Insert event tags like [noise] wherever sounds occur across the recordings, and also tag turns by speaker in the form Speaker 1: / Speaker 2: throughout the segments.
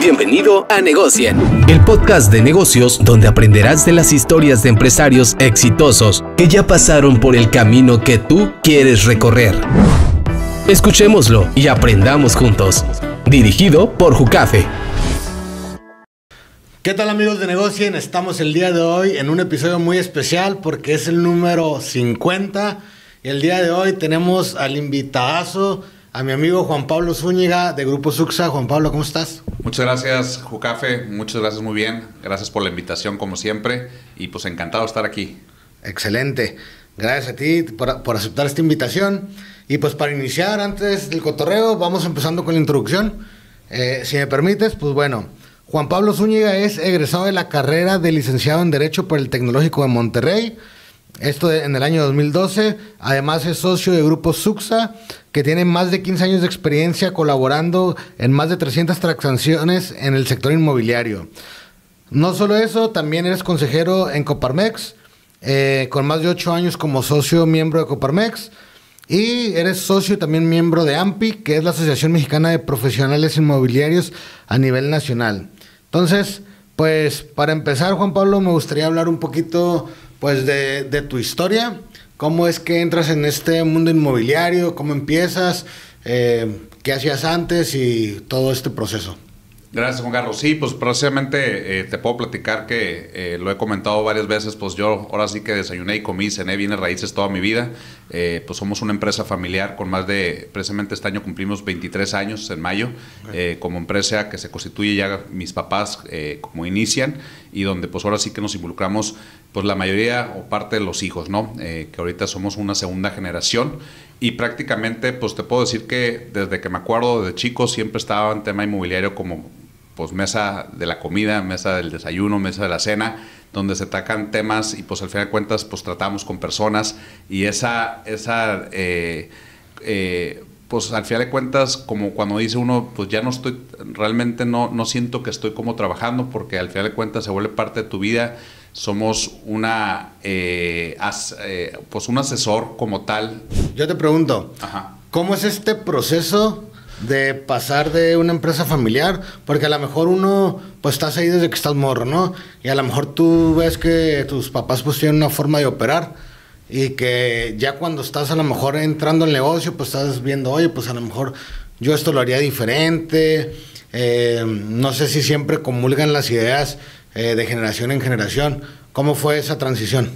Speaker 1: Bienvenido a Negocien, el podcast de negocios donde aprenderás de las historias de empresarios exitosos que ya pasaron por el camino que tú quieres recorrer. Escuchémoslo y aprendamos juntos. Dirigido por Jucafe. ¿Qué tal amigos de Negocien? Estamos el día de hoy en un episodio muy especial porque es el número 50 y el día de hoy tenemos al invitazo a mi amigo Juan Pablo Zúñiga de Grupo Suxa. Juan Pablo, ¿cómo estás?
Speaker 2: Muchas gracias, Jucafe. Muchas gracias, muy bien. Gracias por la invitación, como siempre. Y pues encantado de estar aquí. Excelente. Gracias a ti por, aceptar esta invitación.
Speaker 1: Y pues para iniciar, antes del cotorreo, vamos empezando con la introducción. Eh, si me permites, pues bueno, Juan Pablo Zúñiga es egresado de la carrera de licenciado en Derecho por el Tecnológico de Monterrey esto en el año 2012. Además es socio de Grupo Suxa, que tiene más de 15 años de experiencia colaborando en más de 300 transacciones en el sector inmobiliario. No solo eso, también eres consejero en Coparmex, eh, con más de 8 años como socio miembro de Coparmex. Y eres socio también miembro de AMPI, que es la Asociación Mexicana de Profesionales Inmobiliarios a nivel nacional. Entonces, pues para empezar, Juan Pablo, me gustaría hablar un poquito pues de, tu historia, cómo es que entras en este mundo inmobiliario, cómo empiezas, eh, qué hacías antes y todo este proceso.
Speaker 2: Gracias, Juan Carlos. Sí, pues precisamente eh, te puedo platicar que eh, lo he comentado varias veces, pues yo ahora sí que desayuné y comí, cené viene raíces toda mi vida. Eh, pues somos una empresa familiar con más de, precisamente este año cumplimos 23 años en mayo, como empresa que se constituye ya mis papás como inician y donde pues ahora sí que nos involucramos pues la mayoría o parte de los hijos, ¿no? que ahorita somos una segunda generación y prácticamente pues te puedo decir que desde que me acuerdo de chico siempre estaba en tema inmobiliario como pues mesa de la comida, mesa del desayuno, mesa de la cena, donde se atacan temas y pues al final de cuentas pues tratamos con personas y esa, esa eh, eh, pues al final de cuentas, como cuando dice uno, pues ya no estoy, realmente no, no siento que estoy como trabajando, porque al final de cuentas se vuelve parte de tu vida. Somos una, eh, pues un asesor como tal. Yo te pregunto,
Speaker 1: ¿cómo es este proceso de pasar de una empresa familiar, porque a lo mejor uno, pues estás ahí desde que estás morro, ¿no? Y a lo mejor tú ves que tus papás pues tienen una forma de operar y que ya cuando estás a lo mejor entrando al negocio, pues estás viendo, oye, pues a lo mejor yo esto lo haría diferente, eh, no sé si siempre comulgan las ideas eh, de generación en generación. ¿Cómo fue esa transición?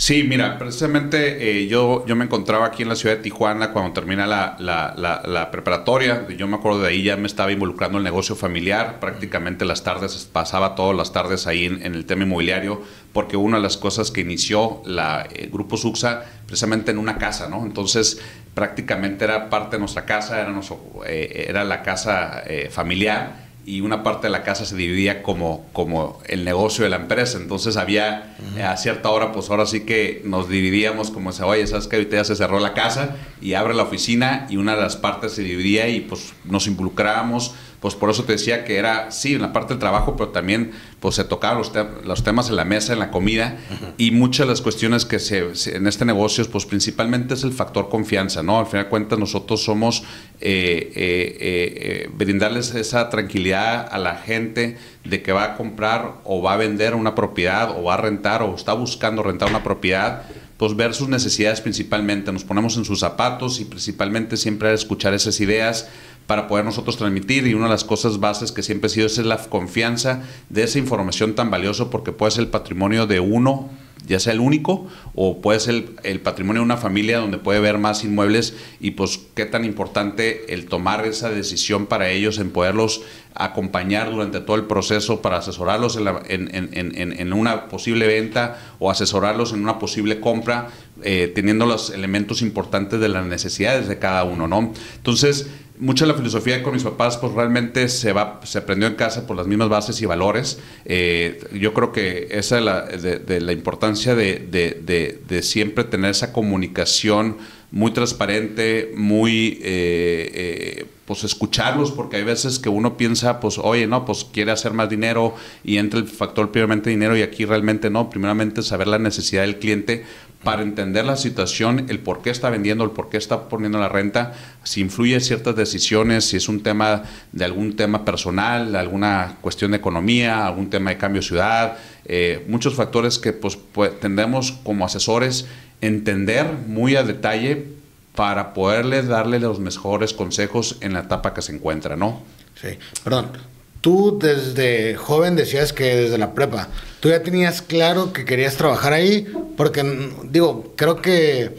Speaker 2: Sí, mira, precisamente eh, yo, yo me encontraba aquí en la ciudad de Tijuana cuando termina la, la, preparatoria. Yo me acuerdo de ahí ya me estaba involucrando en el negocio familiar. Prácticamente las tardes, pasaba todas las tardes ahí en, el tema inmobiliario, porque una de las cosas que inició la, el eh, grupo SUXA precisamente en una casa, ¿no? Entonces prácticamente era parte de nuestra casa, era, nuestro, eh, era la casa familiar y una parte de la casa se dividía como, como el negocio de la empresa. Entonces había a cierta hora, pues ahora sí que nos dividíamos como se oye, sabes que ahorita ya se cerró la casa y abre la oficina y una de las partes se dividía y pues nos involucrábamos pues por eso te decía que era, sí, en la parte del trabajo, pero también pues se tocaban los, temas en la mesa, en la comida, y muchas de las cuestiones que se, en este negocio, pues principalmente es el factor confianza, ¿no? Al final de cuentas nosotros somos eh, eh, eh, brindarles esa tranquilidad a la gente de que va a comprar o va a vender una propiedad o va a rentar o está buscando rentar una propiedad pues ver sus necesidades principalmente, nos ponemos en sus zapatos y principalmente siempre escuchar esas ideas, para poder nosotros transmitir y una de las cosas bases que siempre ha sido es la confianza de esa información tan valiosa porque puede ser el patrimonio de uno ya sea el único o puede ser el, patrimonio de una familia donde puede haber más inmuebles y pues qué tan importante el tomar esa decisión para ellos en poderlos acompañar durante todo el proceso para asesorarlos en, una posible venta o asesorarlos en una posible compra eh, teniendo los elementos importantes de las necesidades de cada uno, ¿no? Entonces, mucha de la filosofía con mis papás, pues realmente se, va, se aprendió en casa por las mismas bases y valores. Eh, yo creo que esa es la, de, la importancia de, siempre tener esa comunicación muy transparente, muy, eh, eh, pues escucharlos, porque hay veces que uno piensa, pues, oye, no, pues quiere hacer más dinero y entra el factor primeramente dinero y aquí realmente no, primeramente saber la necesidad del cliente para entender la situación, el por qué está vendiendo, el por qué está poniendo la renta, si influye ciertas decisiones, si es un tema de algún tema personal, alguna cuestión de economía, algún tema de cambio ciudad, eh, muchos factores que pues, tendemos como asesores entender muy a detalle para poderle darle los mejores consejos en la etapa que se encuentra, ¿no? Sí, perdón,
Speaker 1: Tú desde joven decías que desde la prepa, tú ya tenías claro que querías trabajar ahí, porque digo, creo que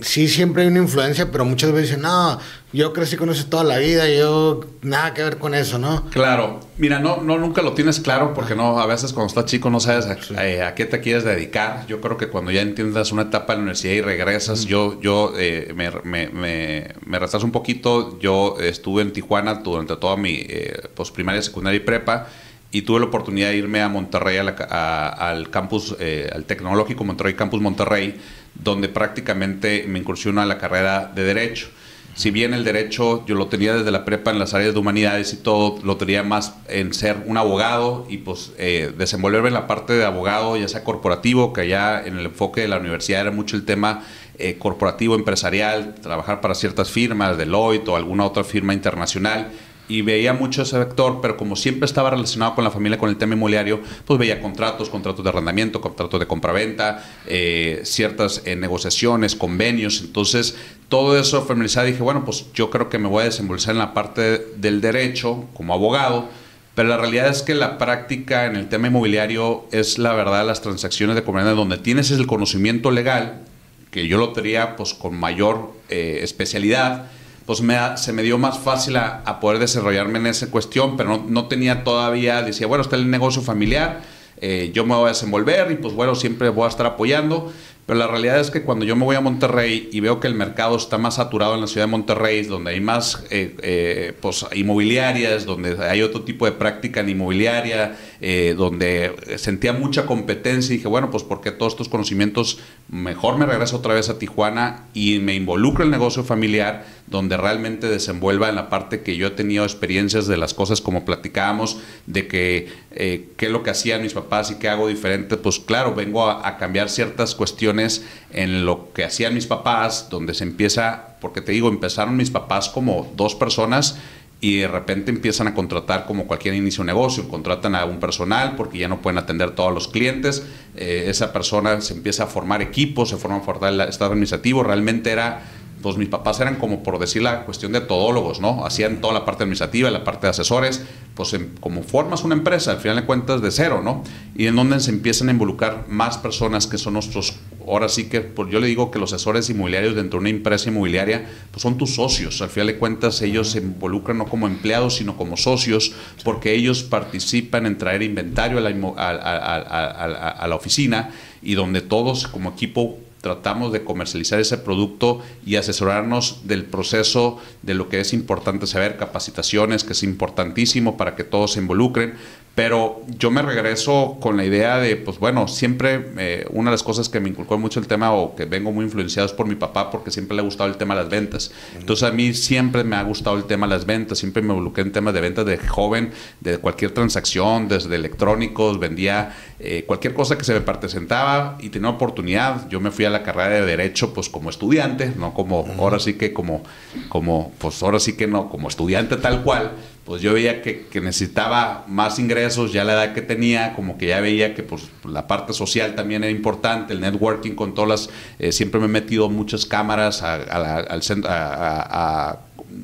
Speaker 1: sí siempre hay una influencia, pero muchas veces dicen, no, yo crecí con eso toda la vida, yo nada que ver con eso, ¿no?
Speaker 2: Claro, mira, no, no nunca lo tienes claro porque no, a veces cuando estás chico no sabes a, eh, qué te quieres dedicar. Yo creo que cuando ya entiendas una etapa en la universidad y regresas, yo, yo eh, me, me, me, un poquito, yo estuve en Tijuana durante toda mi eh, pues, primaria, secundaria y prepa y tuve la oportunidad de irme a Monterrey, al campus, eh, al tecnológico Monterrey, campus Monterrey, donde prácticamente me incursionó a la carrera de Derecho. Si bien el Derecho yo lo tenía desde la prepa en las áreas de humanidades y todo, lo tenía más en ser un abogado y pues eh, desenvolverme en la parte de abogado, ya sea corporativo, que allá en el enfoque de la universidad era mucho el tema eh, corporativo, empresarial, trabajar para ciertas firmas, Deloitte o alguna otra firma internacional y veía mucho ese sector pero como siempre estaba relacionado con la familia, con el tema inmobiliario, pues veía contratos, contratos de arrendamiento, contratos de compraventa, eh, ciertas eh, negociaciones, convenios. Entonces, todo eso feminizado, dije, bueno, pues yo creo que me voy a desembolsar en la parte del derecho como abogado. Pero la realidad es que la práctica en el tema inmobiliario es la verdad las transacciones de comunidad donde tienes el conocimiento legal, que yo lo tenía pues con mayor eh, especialidad, pues se me dio más fácil a, poder desarrollarme en esa cuestión, pero no, tenía todavía, decía, bueno, está el negocio familiar, eh, yo me voy a desenvolver y pues bueno, siempre voy a estar apoyando, pero la realidad es que cuando yo me voy a Monterrey y veo que el mercado está más saturado en la ciudad de Monterrey, donde hay más eh, eh, pues, inmobiliarias, donde hay otro tipo de práctica en inmobiliaria, eh, donde sentía mucha competencia y dije, bueno, pues porque todos estos conocimientos, mejor me regreso otra vez a Tijuana y me involucro en el negocio familiar, donde realmente desenvuelva en la parte que yo he tenido experiencias de las cosas como platicábamos, de que eh, qué es lo que hacían mis papás y qué hago diferente, pues claro, vengo a cambiar ciertas cuestiones en lo que hacían mis papás, donde se empieza, porque te digo, empezaron mis papás como dos personas y de repente empiezan a contratar como cualquier inicio de negocio, contratan a un personal porque ya no pueden atender todos los clientes, eh, esa persona se empieza a formar equipos, se forma el estado administrativo, realmente era, pues mis papás eran como por decir la cuestión de todólogos, ¿no? Hacían toda la parte administrativa, la parte de asesores, pues em, como formas una empresa, al final de cuentas de cero, ¿no? Y en donde se empiezan a involucrar más personas que son nuestros ahora sí que pues, yo le digo que los asesores inmobiliarios dentro de una empresa inmobiliaria pues son tus socios. Al final de cuentas ellos se involucran no como empleados sino como socios porque ellos participan en traer inventario a la, a, la oficina y donde todos como equipo tratamos de comercializar ese producto y asesorarnos del proceso, de lo que es importante saber, capacitaciones, que es importantísimo para que todos se involucren, pero yo me regreso con la idea de, pues bueno, siempre eh, una de las cosas que me inculcó mucho el tema o que vengo muy influenciado es por mi papá porque siempre le ha gustado el tema de las ventas. Entonces a mí siempre me ha gustado el tema de las ventas, siempre me involucré en temas de ventas de joven, de cualquier transacción, desde electrónicos, vendía eh, cualquier cosa que se me presentaba y tenía oportunidad. Yo me fui a la carrera de derecho pues como estudiante, no como ahora sí que como, como, pues ahora sí que no, como estudiante tal cual pues yo veía que, que, necesitaba más ingresos, ya la edad que tenía, como que ya veía que pues, la parte social también era importante, el networking con todas las, eh, siempre me he metido muchas cámaras al centro, a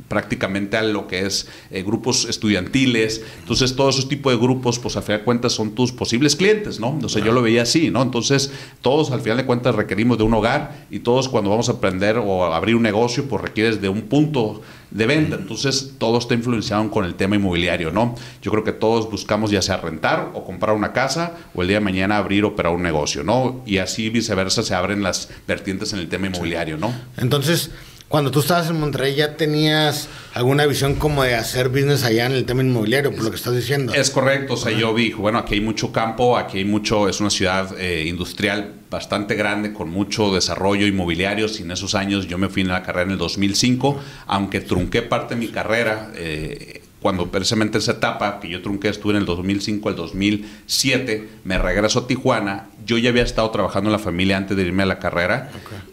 Speaker 2: prácticamente a lo que es eh, grupos estudiantiles. Entonces, todos esos tipos de grupos, pues al final de cuentas son tus posibles clientes, ¿no? O sea, yo lo veía así, ¿no? Entonces, todos al final de cuentas requerimos de un hogar y todos cuando vamos a aprender o abrir un negocio, pues requieres de un punto de venta. Entonces, todos te influenciaron con el tema inmobiliario, ¿no? Yo creo que todos buscamos ya sea rentar o comprar una casa o el día de mañana abrir o operar un negocio, ¿no? Y así viceversa se abren las vertientes en el tema inmobiliario, ¿no?
Speaker 1: Entonces, cuando tú estabas en Monterrey ya tenías alguna visión como de hacer business allá en el tema inmobiliario, por lo que estás diciendo. Es
Speaker 2: correcto, o sea, yo vi, bueno, aquí hay mucho campo, aquí hay mucho, es una ciudad eh, industrial bastante grande, con mucho desarrollo inmobiliario, sin esos años yo me fui en la carrera en el 2005, aunque trunqué parte de mi carrera. Eh, cuando precisamente esa etapa que yo trunqué, estuve en el 2005 al 2007, me regreso a Tijuana, yo ya había estado trabajando en la familia antes de irme a la carrera,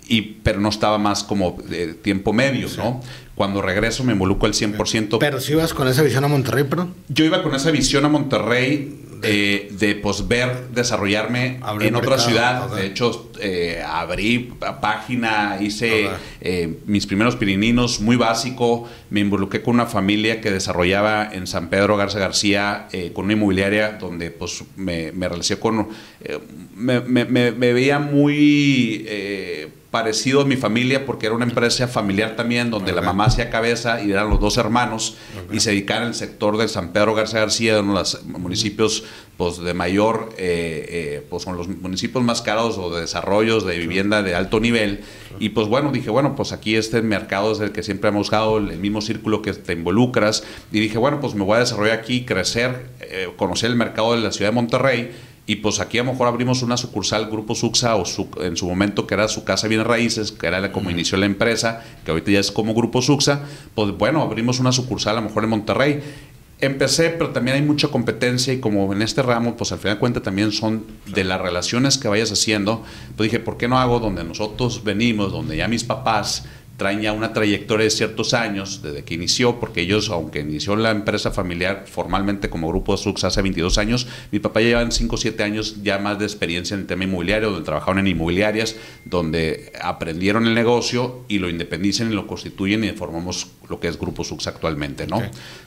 Speaker 2: y, pero no estaba más como de tiempo medio, ¿no? Cuando regreso me involucro al 100%. Pero si ibas con esa visión a Monterrey, ¿pero? Yo iba con esa visión a Monterrey de, pues, ver, desarrollarme en otra ciudad. De hecho, eh, abrí página, hice eh, mis primeros pirininos muy básico. Me involucré con una familia que desarrollaba en San Pedro Garza García eh, con una inmobiliaria donde pues, me, me con... me, veía muy parecido a mi familia porque era una empresa familiar también donde la mamá hacía cabeza y eran los dos hermanos y se dedicaban al sector de San Pedro García García, uno de los municipios pues, de mayor, eh, eh, pues con los municipios más caros o de desarrollos de vivienda de alto nivel. Y pues bueno, dije, bueno, pues aquí este mercado es el que siempre hemos buscado, el mismo círculo que te involucras. Y dije, bueno, pues me voy a desarrollar aquí, crecer, eh, conocer el mercado de la ciudad de Monterrey y pues aquí a lo mejor abrimos una sucursal Grupo Suxa o en su momento que era su casa bien raíces, que era como inició la empresa, que ahorita ya es como Grupo Suxa, pues bueno, abrimos una sucursal a lo mejor en Monterrey. Empecé, pero también hay mucha competencia y como en este ramo, pues al final de cuentas también son de las relaciones que vayas haciendo. Pues dije, ¿por qué no hago donde nosotros venimos, donde ya mis papás traen ya una trayectoria de ciertos años desde que inició, porque ellos, aunque inició la empresa familiar formalmente como Grupo Sux hace 22 años, mi papá lleva 5 o 7 años ya más de experiencia en el tema inmobiliario, donde trabajaron en inmobiliarias, donde aprendieron el negocio y lo independicen y lo constituyen y formamos lo que es Grupo Sux actualmente, ¿no?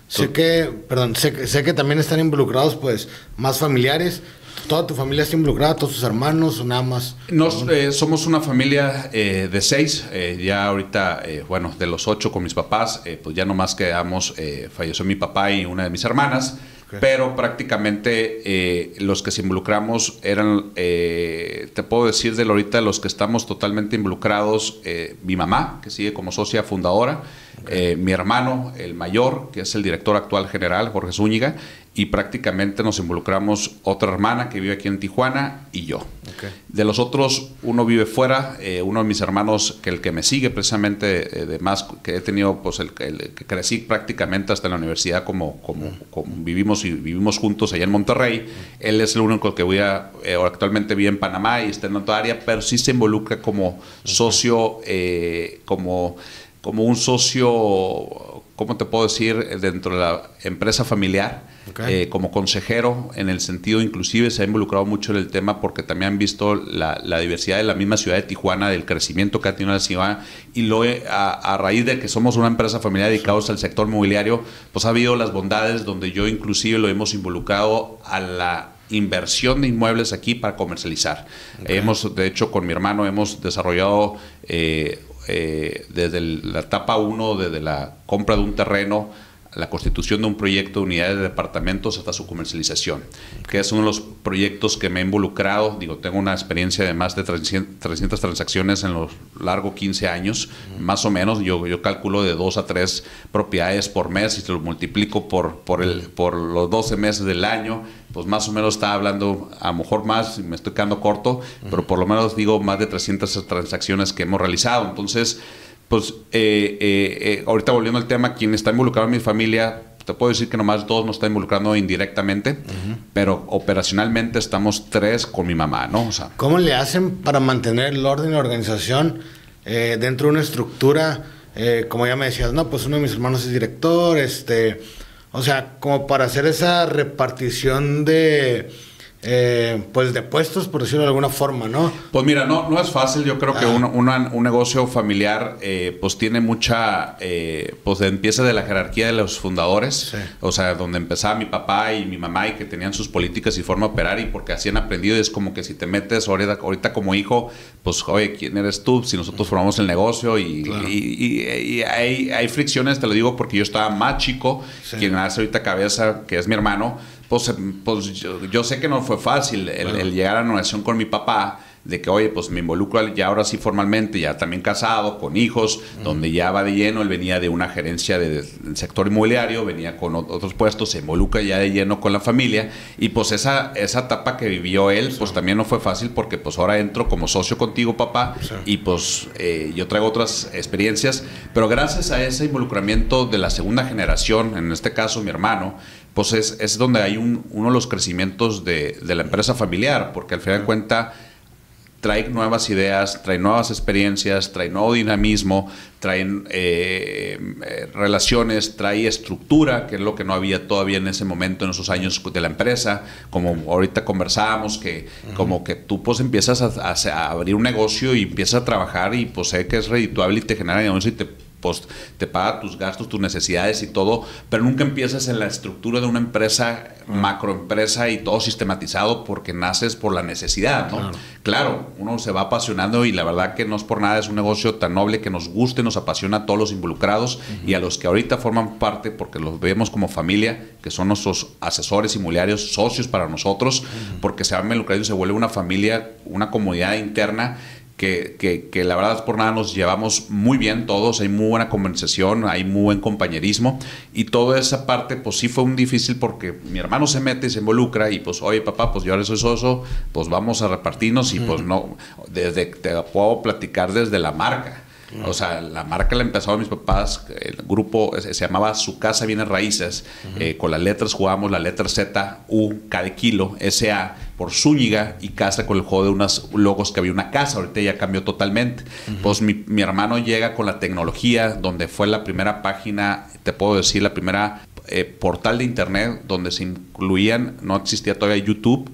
Speaker 2: sé
Speaker 1: que, perdón, sé que también están involucrados pues más familiares, ¿Toda tu familia está involucrada? ¿Todos tus hermanos o nada más?
Speaker 2: Nos, eh, somos una familia eh, de seis. Eh, ya ahorita, bueno, de los ocho con mis papás, pues ya nomás quedamos, falleció mi papá y una de mis hermanas. Pero prácticamente los que se involucramos eran, te puedo decir de ahorita, los que estamos totalmente involucrados, mi mamá, que sigue como socia fundadora, mi hermano, el mayor, que es el director actual general, Jorge Zúñiga, y prácticamente nos involucramos otra hermana que vive aquí en Tijuana y yo. De los otros, uno vive fuera, eh, uno de mis hermanos, que el que me sigue precisamente, eh, de más, que he tenido, pues el, que crecí prácticamente hasta la universidad como, como, vivimos y vivimos juntos allá en Monterrey, él es el único que voy a, eh, actualmente vive en Panamá y está en otra área, pero sí se involucra como socio, como, como un socio ¿cómo te puedo decir? Eh, dentro de la empresa familiar, eh, como consejero, en el sentido inclusive se ha involucrado mucho en el tema porque también han visto la, diversidad de la misma ciudad de Tijuana, del crecimiento que ha tenido la ciudad y lo, a, raíz de que somos una empresa familiar dedicados al sector mobiliario, pues ha habido las bondades donde yo inclusive lo hemos involucrado a la inversión de inmuebles aquí para comercializar. Hemos, de hecho, con mi hermano hemos desarrollado eh, eh, desde la etapa 1, desde la compra de un terreno la constitución de un proyecto de unidades de departamentos hasta su comercialización, que es uno de los proyectos que me he involucrado. Digo, tengo una experiencia de más de 300 transacciones en los largo 15 años, más o menos. Yo, yo calculo de dos a tres propiedades por mes y se lo multiplico por, por, el, por los 12 meses del año pues más o menos está hablando, a lo mejor más, me estoy quedando corto, pero por lo menos digo más de 300 transacciones que hemos realizado. Entonces, pues eh, eh, eh, ahorita volviendo al tema, quien está involucrado en mi familia, te puedo decir que nomás dos nos está involucrando indirectamente, pero operacionalmente estamos tres con mi mamá, ¿no? sea,
Speaker 1: ¿Cómo le hacen para mantener el orden y la organización dentro de una estructura? como ya me decías, no, pues uno de mis hermanos es director, este, o sea, como para hacer esa repartición de eh, pues de puestos, por decirlo de alguna forma, ¿no? Pues mira, no, no es fácil. Yo creo que ah. un,
Speaker 2: un negocio familiar, eh, pues tiene mucha, eh, pues empieza de la jerarquía de los fundadores, o sea, donde empezaba mi papá y mi mamá y que tenían sus políticas y forma de operar y porque así han aprendido y es como que si te metes ahorita, como hijo, pues oye, ¿quién eres tú? Si nosotros formamos el negocio y, hay, fricciones, te lo digo porque yo estaba más chico, quien hace ahorita cabeza, que es mi hermano, pues, yo, sé que no fue fácil el, llegar a la relación con mi papá de que, oye, pues me involucro ya ahora sí formalmente, ya también casado, con hijos, donde ya va de lleno, él venía de una gerencia del sector inmobiliario, venía con otros puestos, se involucra ya de lleno con la familia, y pues esa, esa etapa que vivió él, pues también no fue fácil, porque pues ahora entro como socio contigo, papá, y pues eh, yo traigo otras experiencias, pero gracias a ese involucramiento de la segunda generación, en este caso mi hermano, pues es, donde hay uno de los crecimientos de, la empresa familiar, porque al final de cuentas trae nuevas ideas, trae nuevas experiencias, trae nuevo dinamismo, trae eh, eh, relaciones, trae estructura, que es lo que no había todavía en ese momento, en esos años de la empresa, como ahorita conversábamos, que como que tú pues empiezas a, abrir un negocio y empiezas a trabajar y pues sé que es redituable y te genera negocio y te pues te paga tus gastos, tus necesidades y todo, pero nunca empiezas en la estructura de una empresa, macroempresa y todo sistematizado porque naces por la necesidad, ¿no? Claro. uno se va apasionando y la verdad que no es por nada, es un negocio tan noble que nos guste, nos apasiona a todos los involucrados y a los que ahorita forman parte, porque los vemos como familia, que son nuestros asesores inmobiliarios, socios para nosotros, porque se van involucrados y se vuelve una familia, una comunidad interna que, que, la verdad por nada nos llevamos muy bien todos, hay muy buena conversación, hay muy buen compañerismo y toda esa parte pues sí fue un difícil porque mi hermano se mete y se involucra y pues oye papá, pues yo ahora soy soso pues vamos a repartirnos y pues no, desde, te puedo platicar desde la marca o sea, la marca la empezaron mis papás, el grupo se, llamaba Su Casa Viene Raíces, eh, con las letras jugábamos la letra Z, U, K de kilo, SA, por Zúñiga y casa con el juego de unos logos que había una casa, ahorita ya cambió totalmente. Pues mi, mi, hermano llega con la tecnología, donde fue la primera página, te puedo decir, la primera eh, portal de internet donde se incluían, no existía todavía YouTube,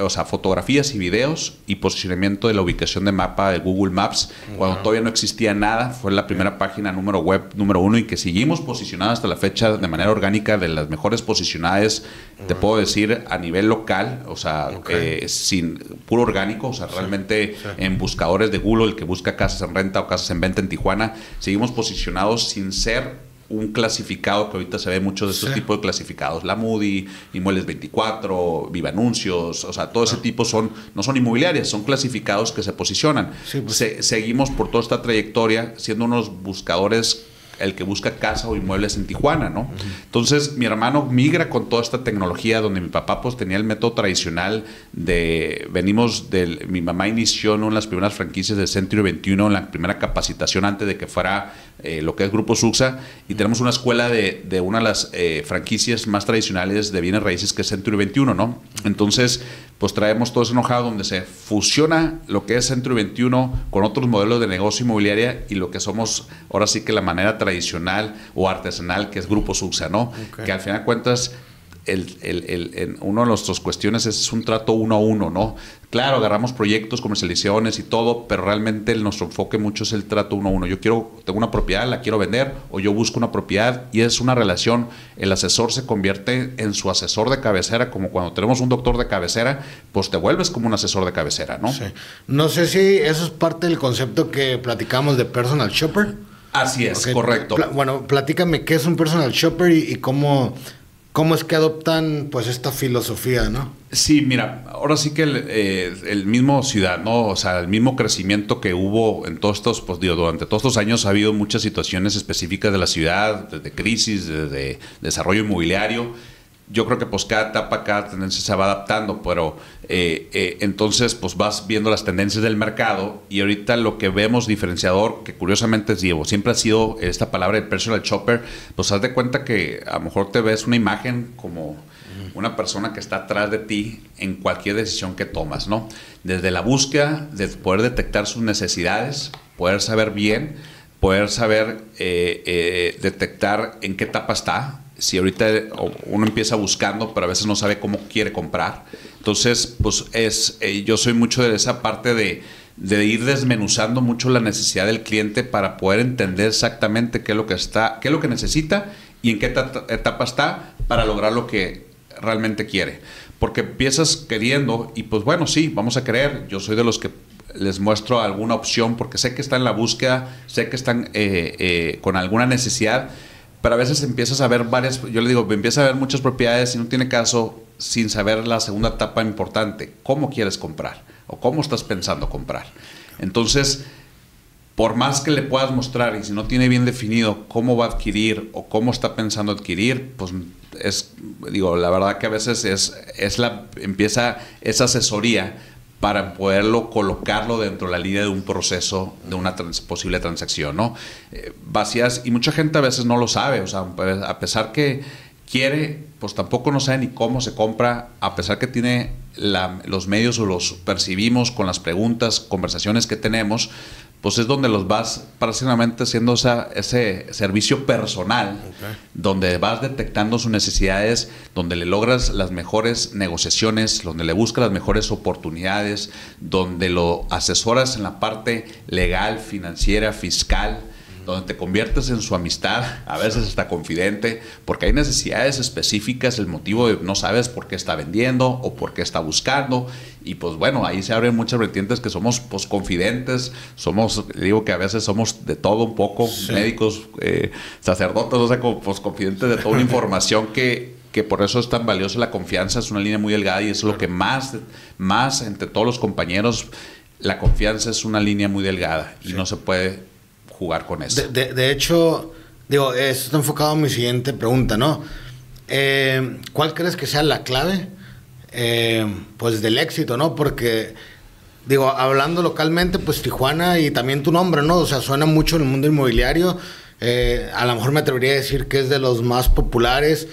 Speaker 2: o sea, fotografías y videos y posicionamiento de la ubicación de mapa de Google Maps. Cuando todavía no existía nada, fue la primera página número web número uno y que seguimos posicionados hasta la fecha de manera orgánica de las mejores posicionadas, te puedo decir, a nivel local, o sea, eh, sin puro orgánico, o sea, realmente en buscadores de Google, el que busca casas en renta o casas en venta en Tijuana, seguimos posicionados sin ser un clasificado que ahorita se ve muchos de estos tipos de clasificados, la Moody, Inmuebles 24, Viva Anuncios, o sea, todo ese ah. tipo son, no son inmobiliarias, son clasificados que se posicionan. Pues. seguimos por toda esta trayectoria siendo unos buscadores el que busca casa o inmuebles en Tijuana, ¿no? Entonces mi hermano migra con toda esta tecnología donde mi papá pues tenía el método tradicional de, venimos del, mi mamá inició en una las primeras franquicias de Century 21, en la primera capacitación antes de que fuera eh, lo que es Grupo Suxa, y tenemos una escuela de, una de las eh, franquicias más tradicionales de bienes raíces que es Century 21, ¿no? Entonces pues traemos todo ese enojado donde se fusiona lo que es Centro 21 con otros modelos de negocio inmobiliaria y lo que somos ahora sí que la manera tradicional o artesanal que es Grupo Suxa, ¿no? Que al final de cuentas el, uno de nuestras cuestiones es un trato uno a uno, ¿no? Claro, agarramos proyectos, comercializaciones y todo, pero realmente nuestro enfoque mucho es el trato uno a uno. Yo quiero, tengo una propiedad, la quiero vender, o yo busco una propiedad y es una relación. El asesor se convierte en su asesor de cabecera, como cuando tenemos un doctor de cabecera, pues te vuelves como un asesor de cabecera, ¿no? Sí. No sé si eso es parte del concepto que platicamos de personal shopper. Así es, correcto.
Speaker 1: bueno, platícame qué es un personal shopper y cómo ¿Cómo es que adoptan pues esta filosofía, no?
Speaker 2: Sí, mira, ahora sí que el, eh, el, mismo ciudad, ¿no? O sea, el mismo crecimiento que hubo en todos estos, pues durante todos estos años ha habido muchas situaciones específicas de la ciudad, de crisis, de, de desarrollo inmobiliario yo creo que pues cada etapa, cada tendencia se va adaptando, pero eh, eh, entonces pues vas viendo las tendencias del mercado y ahorita lo que vemos diferenciador, que curiosamente es siempre ha sido esta palabra de personal chopper. pues haz de cuenta que a lo mejor te ves una imagen como una persona que está atrás de ti en cualquier decisión que tomas, ¿no? Desde la búsqueda, de poder detectar sus necesidades, poder saber bien, poder saber eh, detectar en qué etapa está, si ahorita uno empieza buscando, pero a veces no sabe cómo quiere comprar. Entonces, pues es, eh, yo soy mucho de esa parte de, ir desmenuzando mucho la necesidad del cliente para poder entender exactamente qué es lo que está, qué es lo que necesita y en qué etapa está para lograr lo que realmente quiere. Porque empiezas queriendo y pues bueno, sí, vamos a creer. Yo soy de los que les muestro alguna opción porque sé que están en la búsqueda, sé que están eh, eh, con alguna necesidad pero a veces empiezas a ver varias, yo le digo, empieza a ver muchas propiedades y no tiene caso sin saber la segunda etapa importante, cómo quieres comprar o cómo estás pensando comprar. Entonces, por más que le puedas mostrar y si no tiene bien definido cómo va a adquirir o cómo está pensando adquirir, pues es, digo, la verdad que a veces es, es la, empieza esa asesoría para poderlo colocarlo dentro de la línea de un proceso de una posible transacción, ¿no? Eh, vacías, y mucha gente a veces no lo sabe, o sea, a pesar que quiere, pues tampoco no sabe ni cómo se compra, a pesar que tiene los medios o los percibimos con las preguntas, conversaciones que tenemos, pues es donde los vas prácticamente haciendo ese servicio personal, donde vas detectando sus necesidades, donde le logras las mejores negociaciones, donde le buscas las mejores oportunidades, donde lo asesoras en la parte legal, financiera, fiscal donde te conviertes en su amistad, a veces está confidente, porque hay necesidades específicas, el motivo de no sabes por qué está vendiendo o por qué está buscando, y pues bueno, ahí se abren muchas vertientes que somos posconfidentes, confidentes, somos, digo que a veces somos de todo un poco, médicos, eh, sacerdotes, o sea, como, pues, confidentes de toda una [laughs] información que que por eso es tan valiosa la confianza, es una línea muy delgada y es lo que más, más entre todos los compañeros, la confianza es una línea muy delgada y no se puede jugar con eso. De, hecho,
Speaker 1: digo, esto está enfocado a mi siguiente pregunta, ¿no? Eh, ¿Cuál crees que sea la clave? Eh, pues del éxito, ¿no? Porque, digo, hablando localmente, pues Tijuana y también tu nombre, ¿no? O sea, suena mucho en el mundo inmobiliario. Eh, a lo mejor me atrevería a decir que es de los más populares.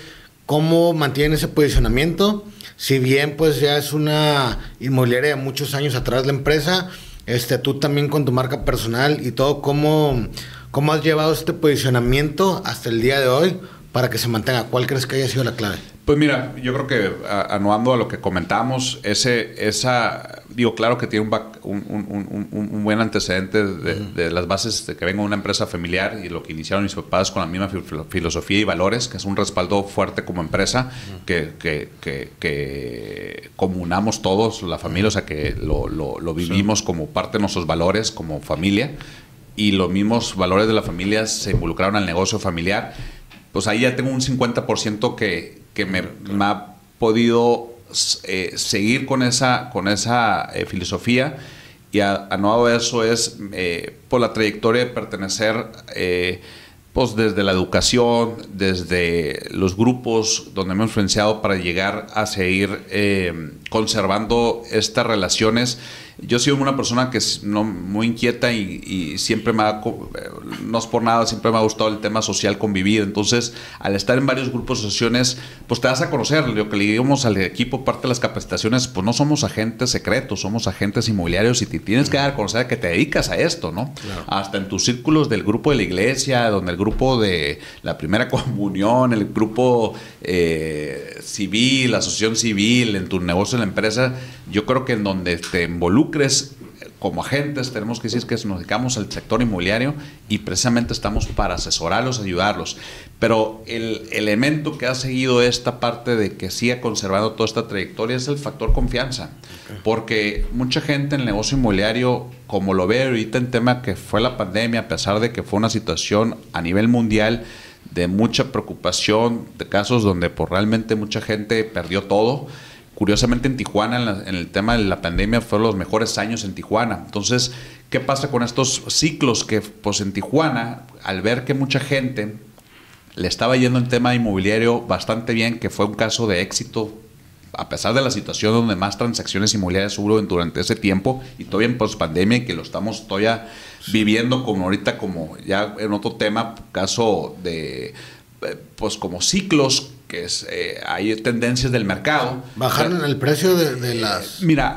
Speaker 1: ¿Cómo mantiene ese posicionamiento? Si bien, pues ya es una inmobiliaria de muchos años atrás la empresa este, tú también con tu marca personal y todo, ¿cómo, cómo has llevado este posicionamiento
Speaker 2: hasta el día de hoy para que se mantenga? ¿Cuál crees que haya sido la clave? Pues mira, yo creo que anuando a lo que comentamos, ese, esa, digo, claro que tiene un, un, buen antecedente de, las bases de que venga una empresa familiar y lo que iniciaron mis papás con la misma filosofía y valores, que es un respaldo fuerte como empresa, que, que, que, comunamos todos, la familia, o sea, que lo, lo, vivimos como parte de nuestros valores, como familia, y los mismos valores de la familia se involucraron al negocio familiar. Pues ahí ya tengo un 50% que, que me, ha podido eh, seguir con esa, con esa eh, filosofía y anuado a, eso es eh, por la trayectoria de pertenecer pues desde la educación, desde los grupos donde me he influenciado para llegar a seguir conservando estas relaciones yo soy una persona que es no, muy inquieta y, siempre me ha, eh, no es por nada, siempre me ha gustado el tema social, convivido. Entonces, al estar en varios grupos, de asociaciones, pues te das a conocer. Lo que le dimos al equipo, parte de las capacitaciones, pues no somos agentes secretos, somos agentes inmobiliarios y te tienes que dar a conocer que te dedicas a esto, ¿no? Hasta en tus círculos del grupo de la iglesia, donde el grupo de la primera [laughs] comunión, el grupo eh, civil, la asociación civil, en tu negocio, en la empresa, yo creo que en donde te involucres como agentes tenemos que decir que nos dedicamos al sector inmobiliario y precisamente estamos para asesorarlos, ayudarlos. Pero el elemento que ha seguido esta parte de que siga conservando toda esta trayectoria es el factor confianza. Porque mucha gente en el negocio inmobiliario, como lo veo ahorita en tema que fue la pandemia, a pesar de que fue una situación a nivel mundial de mucha preocupación, de casos donde por pues, realmente mucha gente perdió todo, Curiosamente en Tijuana, en, el tema de la pandemia, fueron los mejores años en Tijuana. Entonces, ¿qué pasa con estos ciclos que pues en Tijuana, al ver que mucha gente le estaba yendo el tema inmobiliario bastante bien, que fue un caso de éxito, a pesar de la situación donde más transacciones inmobiliarias hubo durante ese tiempo y todavía en pospandemia, que lo estamos todavía viviendo como ahorita, como ya en otro tema, caso de, eh, pues como ciclos que es, eh, hay tendencias del mercado. ¿Bajaron
Speaker 1: el precio de, eh, las mira,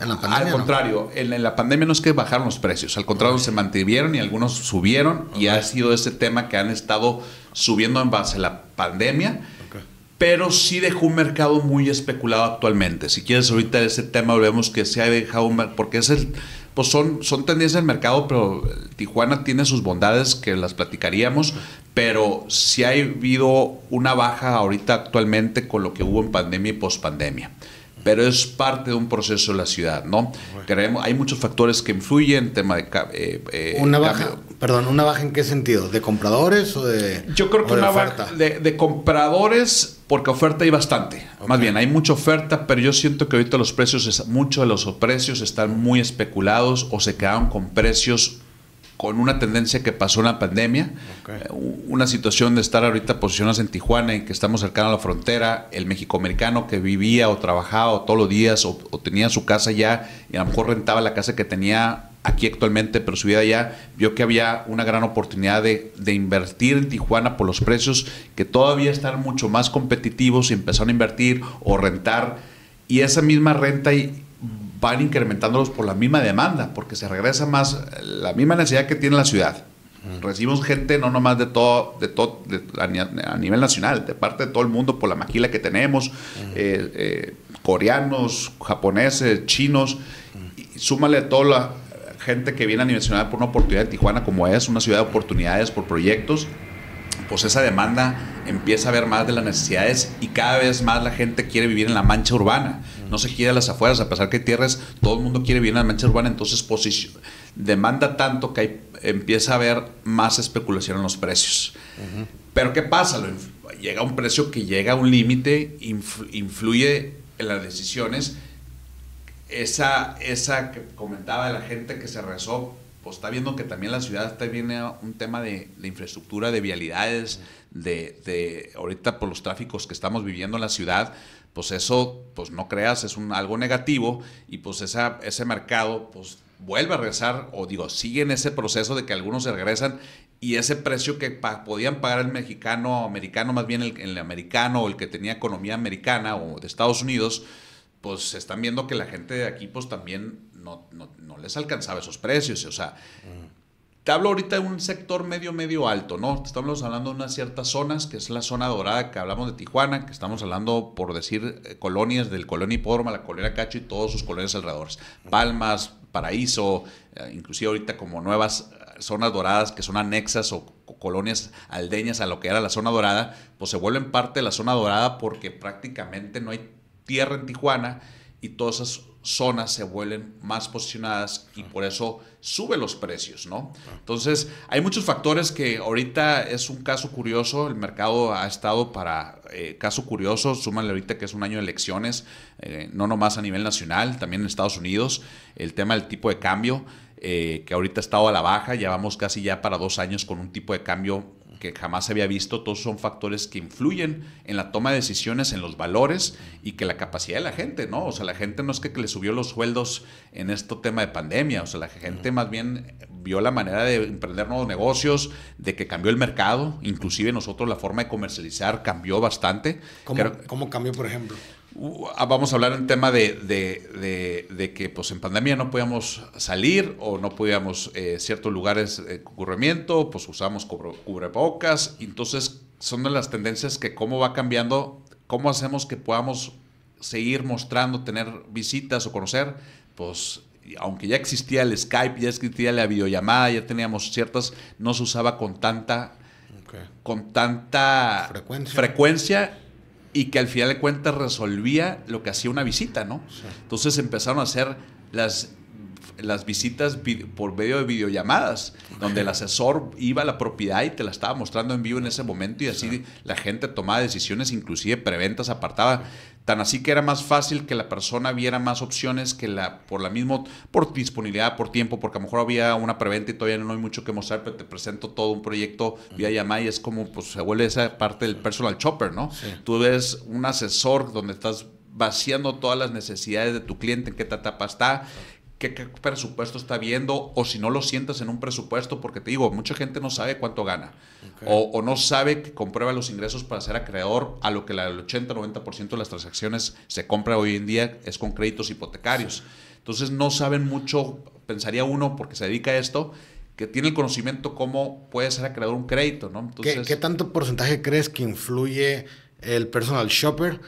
Speaker 1: en la pandemia? Al contrario,
Speaker 2: en, la pandemia no es que bajaron los precios, al contrario, se mantuvieron y algunos subieron y ha sido ese tema que han estado subiendo en base a la pandemia, pero sí dejó un mercado muy especulado actualmente. Si quieres ahorita ese tema vemos que se ha dejado un porque es el pues son, son tendencias del mercado, pero Tijuana tiene sus bondades que las platicaríamos, pero sí ha habido una baja ahorita actualmente con lo que hubo en pandemia y pospandemia. Pero es parte de un proceso de la ciudad, ¿no? Creemos, hay muchos factores que influyen, tema de... Eh, eh, una baja,
Speaker 1: perdón, ¿una baja en qué sentido? ¿De compradores o
Speaker 2: de... Yo creo que una baja de, compradores, porque oferta hay bastante. Más bien, hay mucha oferta, pero yo siento que ahorita los precios, muchos de los precios están muy especulados o se quedaron con precios con una tendencia que pasó en la pandemia, eh, una situación de estar ahorita posicionados en Tijuana en que estamos cercanos a la frontera, el mexicoamericano que vivía o trabajaba todos los días o, tenía su casa ya y a lo mejor rentaba la casa que tenía aquí actualmente, pero su vida ya vio que había una gran oportunidad de, de, invertir en Tijuana por los precios que todavía están mucho más competitivos y empezaron a invertir o rentar y esa misma renta y van incrementándolos por la misma demanda, porque se regresa más la misma necesidad que tiene la ciudad. Recibimos gente no nomás de todo, de todo a, nivel nacional, de parte de todo el mundo por la maquila que tenemos, eh, eh, coreanos, japoneses, chinos, y súmale toda la gente que viene a nivel nacional por una oportunidad de Tijuana como es, una ciudad de oportunidades por proyectos, pues esa demanda empieza a ver más de las necesidades y cada vez más la gente quiere vivir en la mancha urbana no se quiere a las afueras, a pesar que tierras, todo el mundo quiere bien la mancha urbana, entonces demanda tanto que empieza a haber más especulación en los precios. Pero ¿qué pasa? Llega un precio que llega a un límite, influye en las decisiones. Esa, esa que comentaba la gente que se rezó, pues está viendo que también la ciudad está viene un tema de, de, infraestructura, de vialidades, de, de ahorita por los tráficos que estamos viviendo en la ciudad, pues eso, pues no creas, es un, algo negativo y pues esa, ese mercado, pues vuelve a regresar o digo, sigue en ese proceso de que algunos se regresan y ese precio que podían pagar el mexicano, o americano, más bien el, americano o el que tenía economía americana o de Estados Unidos, pues están viendo que la gente de aquí pues también no, no, les alcanzaba esos precios. O sea, mm. Te hablo ahorita de un sector medio, medio alto, ¿no? Estamos hablando de unas ciertas zonas, que es la zona dorada que hablamos de Tijuana, que estamos hablando, por decir, eh, colonias del Colón Hipódromo, la Colonia Cacho y todos sus colonias alrededor. Palmas, Paraíso, eh, inclusive ahorita como nuevas eh, zonas doradas que son anexas o colonias aldeñas a lo que era la zona dorada, pues se vuelven parte de la zona dorada porque prácticamente no hay tierra en Tijuana y todas esas zonas se vuelven más posicionadas y por eso sube los precios, ¿no? Entonces, hay muchos factores que ahorita es un caso curioso, el mercado ha estado para eh, caso curioso, súmale ahorita que es un año de elecciones, eh, no nomás a nivel nacional, también en Estados Unidos, el tema del tipo de cambio, eh, que ahorita ha estado a la baja, ya casi ya para dos años con un tipo de cambio que jamás se había visto. Todos son factores que influyen en la toma de decisiones, en los valores y que la capacidad de la gente, ¿no? O sea, la gente no es que, le subió los sueldos en este tema de pandemia, o sea, la gente más bien vio la manera de emprender nuevos negocios, de que cambió el mercado, inclusive nosotros la forma de comercializar cambió bastante. ¿Cómo, ¿cómo cambió, por ejemplo? Uh, vamos a hablar en tema de, de, que pues en pandemia no podíamos salir o no podíamos eh, ciertos lugares de concurrimiento, pues usamos cubrebocas. Entonces son de las tendencias que cómo va cambiando, cómo hacemos que podamos seguir mostrando, tener visitas o conocer, pues aunque ya existía el Skype, ya existía la videollamada, ya teníamos ciertas, no se usaba con tanta, con tanta frecuencia y que al final de cuentas resolvía lo que hacía una visita, ¿no? Entonces empezaron a hacer las, las visitas por medio de videollamadas, donde el asesor iba a la propiedad y te la estaba mostrando en vivo en ese momento y así la gente tomaba decisiones, inclusive preventas apartaba. Tan así que era más fácil que la persona viera más opciones que la, por la mismo por disponibilidad, por tiempo, porque a lo mejor había una preventa y todavía no hay mucho que mostrar, pero te presento todo un proyecto vía llamada y es como, pues se vuelve esa parte del personal chopper. ¿no? Tú ves un asesor donde estás vaciando todas las necesidades de tu cliente, en qué etapa está, qué, presupuesto está viendo o si no lo sientas en un presupuesto, porque te digo, mucha gente no sabe cuánto gana o, no sabe que comprueba los ingresos para ser acreedor a lo que el 80-90% de las transacciones se compra hoy en día es con créditos hipotecarios. Entonces no saben mucho, pensaría uno, porque se dedica a esto, que tiene el conocimiento cómo puede ser acreedor un crédito, ¿no? ¿Qué tanto porcentaje crees que influye el personal shopper?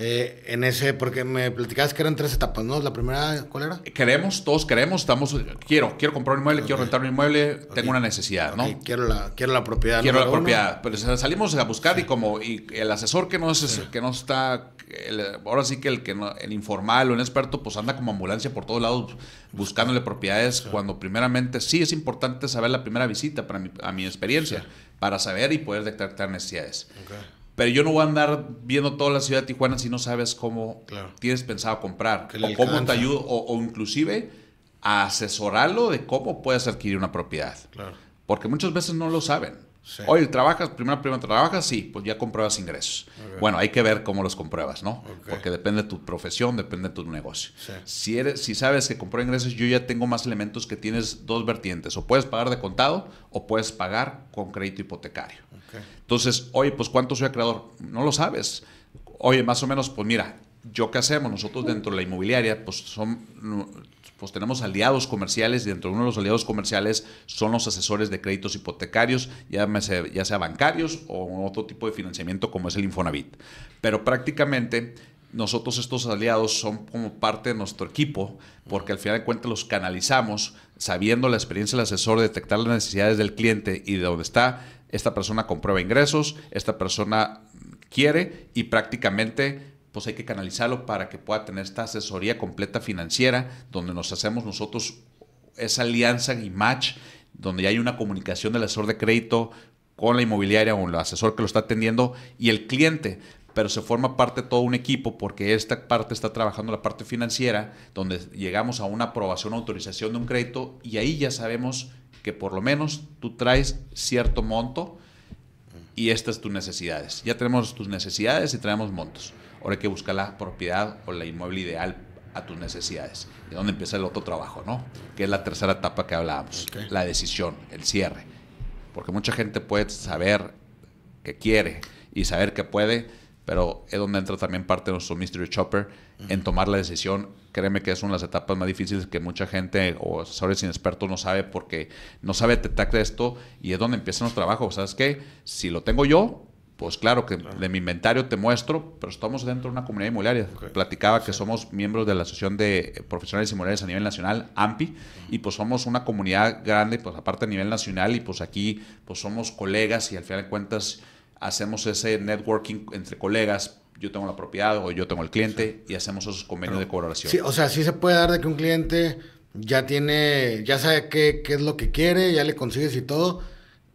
Speaker 2: Eh, en ese, porque me platicabas que eran tres etapas, ¿no? La primera, ¿cuál era? Queremos, todos queremos, estamos, quiero, quiero comprar un inmueble, quiero rentar un inmueble, tengo una necesidad, ¿no? Quiero la, quiero la propiedad. Quiero la propiedad, pero salimos a buscar y como y el asesor que no, es, que no está, ahora sí que el que no, el informal o el experto, pues anda como ambulancia por todos lados buscándole propiedades, cuando primeramente sí es importante saber la primera visita para a mi experiencia, para saber y poder detectar necesidades. Pero yo no voy a andar viendo toda la ciudad de Tijuana si no sabes cómo tienes pensado comprar. O cómo te ayudo, o, inclusive asesorarlo de cómo puedes adquirir una propiedad. Porque muchas veces no lo saben. Oye, ¿trabajas? primero primero ¿trabajas? Sí, pues ya compruebas ingresos. Bueno, hay que ver cómo los compruebas, ¿no? Porque depende de tu profesión, depende de tu negocio. Si, eres, si sabes que compró ingresos, yo ya tengo más elementos que tienes dos vertientes. O puedes pagar de contado o puedes pagar con crédito hipotecario. Entonces, oye, pues ¿cuánto soy acreedor? No lo sabes. Oye, más o menos, pues mira, yo qué hacemos, nosotros dentro de la inmobiliaria, pues son pues tenemos aliados comerciales y dentro de uno de los aliados comerciales son los asesores de créditos hipotecarios, ya sea, ya sea bancarios o otro tipo de financiamiento como es el Infonavit. Pero prácticamente nosotros estos aliados son como parte de nuestro equipo, porque al final de cuentas los canalizamos sabiendo la experiencia del asesor, detectar las necesidades del cliente y de dónde está esta persona comprueba ingresos, esta persona quiere y prácticamente pues hay que canalizarlo para que pueda tener esta asesoría completa financiera donde nos hacemos nosotros esa alianza y match donde hay una comunicación del asesor de crédito con la inmobiliaria o el asesor que lo está atendiendo y el cliente pero se forma parte de todo un equipo porque esta parte está trabajando la parte financiera, donde llegamos a una aprobación, autorización de un crédito y ahí ya sabemos que por lo menos tú traes cierto monto y estas tus necesidades. Ya tenemos tus necesidades y traemos montos. Ahora hay que buscar la propiedad o la inmueble ideal a tus necesidades. de donde empieza el otro trabajo, ¿no? Que es la tercera etapa que hablábamos, la decisión, el cierre. Porque mucha gente puede saber que quiere y saber que puede, pero es donde entra también parte de nuestro Mystery Chopper en tomar la decisión. Créeme que es una de las etapas más difíciles que mucha gente o asesores inexpertos no sabe porque no sabe de esto y es donde empiezan los trabajos. ¿Sabes qué? Si lo tengo yo, pues claro que de mi inventario te muestro, pero estamos dentro de una comunidad inmobiliaria. Platicaba que somos miembros de la Asociación de Profesionales Inmobiliarios a nivel nacional, AMPI, y pues somos una comunidad grande, pues aparte a nivel nacional y pues aquí pues somos colegas y al final de cuentas hacemos ese networking entre colegas. Yo tengo la propiedad o yo tengo el cliente y hacemos esos convenios de colaboración. o sea,
Speaker 1: sí se puede dar de que un cliente ya tiene, ya sabe qué, qué es lo que quiere, ya le consigues y todo,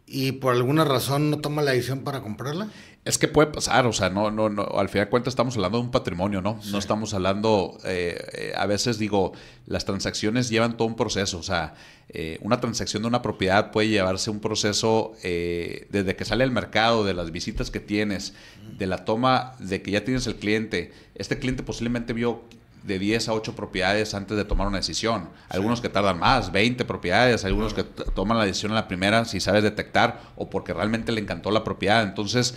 Speaker 1: y por alguna razón no toma la decisión para comprarla.
Speaker 2: Es que puede pasar, o sea, no, no, no, al final de cuentas estamos hablando de un patrimonio, ¿no? No estamos hablando, eh, eh, a veces digo, las transacciones llevan todo un proceso, o sea, eh, una transacción de una propiedad puede llevarse un proceso desde que sale al mercado, de las visitas que tienes, de la toma, de que ya tienes el cliente. Este cliente posiblemente vio de 10 a 8 propiedades antes de tomar una decisión. Algunos que tardan más, 20 propiedades, algunos que toman la decisión en la primera si sabes detectar o porque realmente le encantó la propiedad. Entonces,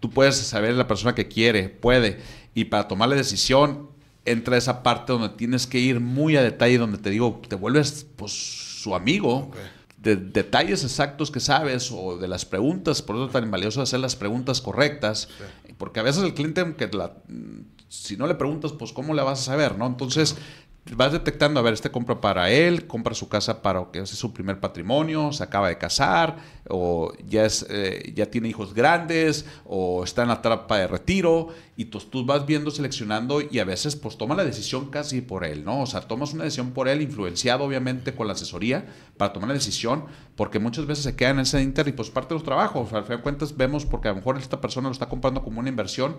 Speaker 2: tú puedes saber la persona que quiere, puede, y para tomar la decisión entra esa parte donde tienes que ir muy a detalle, donde te digo, te vuelves pues su amigo. De detalles exactos que sabes o de las preguntas, por eso es tan valioso hacer las preguntas correctas, porque a veces el cliente, que la, si no le preguntas, pues cómo le vas a saber, ¿no? Entonces, vas detectando, a ver, este compra para él, compra su casa para que es su primer patrimonio, se acaba de casar, o ya, es, eh, ya tiene hijos grandes, o está en la trampa de retiro, y tú, tú vas viendo, seleccionando, y a veces pues toma la decisión casi por él, ¿no? O sea, tomas una decisión por él, influenciado obviamente con la asesoría, para tomar la decisión, porque muchas veces se quedan en ese inter y pues parte de los trabajos, al final de cuentas vemos porque a lo mejor esta persona lo está comprando como una inversión,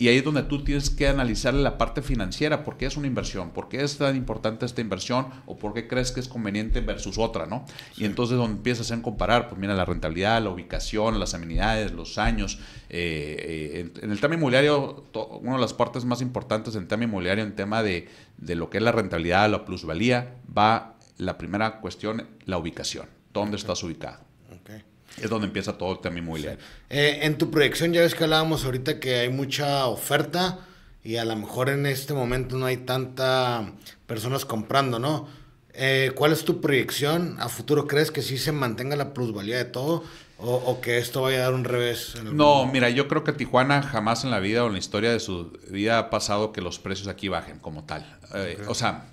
Speaker 2: y ahí es donde tú tienes que analizar la parte financiera, por qué es una inversión, por qué es tan importante esta inversión o por qué crees que es conveniente versus otra, ¿no? Y entonces donde empiezas a comparar, pues mira, la rentabilidad, la ubicación, las amenidades, los años. Eh, eh, en, el tema inmobiliario, una de las partes más importantes en tema inmobiliario, en tema de, lo que es la rentabilidad, la plusvalía, va la primera cuestión, la ubicación. ¿Dónde estás ubicado? Okay es donde empieza todo también tema
Speaker 1: eh, en tu proyección ya ves que hablábamos ahorita que hay mucha oferta y a lo mejor en este momento no hay tanta personas comprando, ¿no? Eh, ¿Cuál es tu proyección a futuro? ¿Crees que sí se mantenga la plusvalía de todo o, que esto vaya a dar un revés? no,
Speaker 2: mira, yo creo que Tijuana jamás en la vida o en la historia de su vida ha pasado que los precios aquí bajen como tal. Eh, o sea,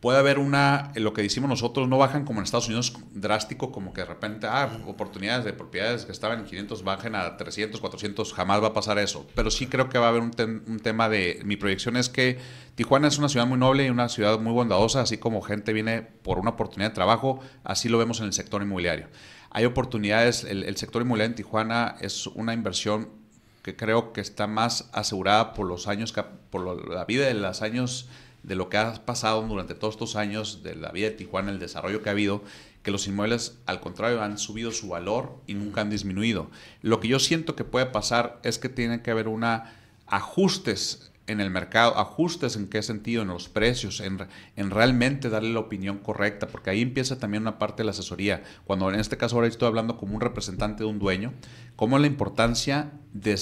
Speaker 2: puede haber una, eh, lo que decimos nosotros, no bajan como en Estados Unidos drástico, como que de repente, ah, oportunidades de propiedades que estaban en 500 bajen a 300, 400, jamás va a pasar eso. Pero sí creo que va a haber un, tema de, mi proyección es que Tijuana es una ciudad muy noble y una ciudad muy bondadosa, así como gente viene por una oportunidad de trabajo, así lo vemos en el sector inmobiliario. Hay oportunidades, el, el sector inmobiliario en Tijuana es una inversión que creo que está más asegurada por los años, por la vida de los años de lo que ha pasado durante todos estos años de la vida de Tijuana, el desarrollo que ha habido, que los inmuebles al contrario han subido su valor y nunca han disminuido. Lo que yo siento que puede pasar es que tiene que haber ajustes en el mercado, ajustes en qué sentido, en los precios, en, realmente darle la opinión correcta, porque ahí empieza también una parte de la asesoría. Cuando en este caso ahora estoy hablando como un representante de un dueño, cómo la importancia de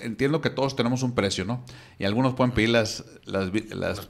Speaker 2: entiendo que todos tenemos un precio, ¿no? Y algunos pueden pedir las,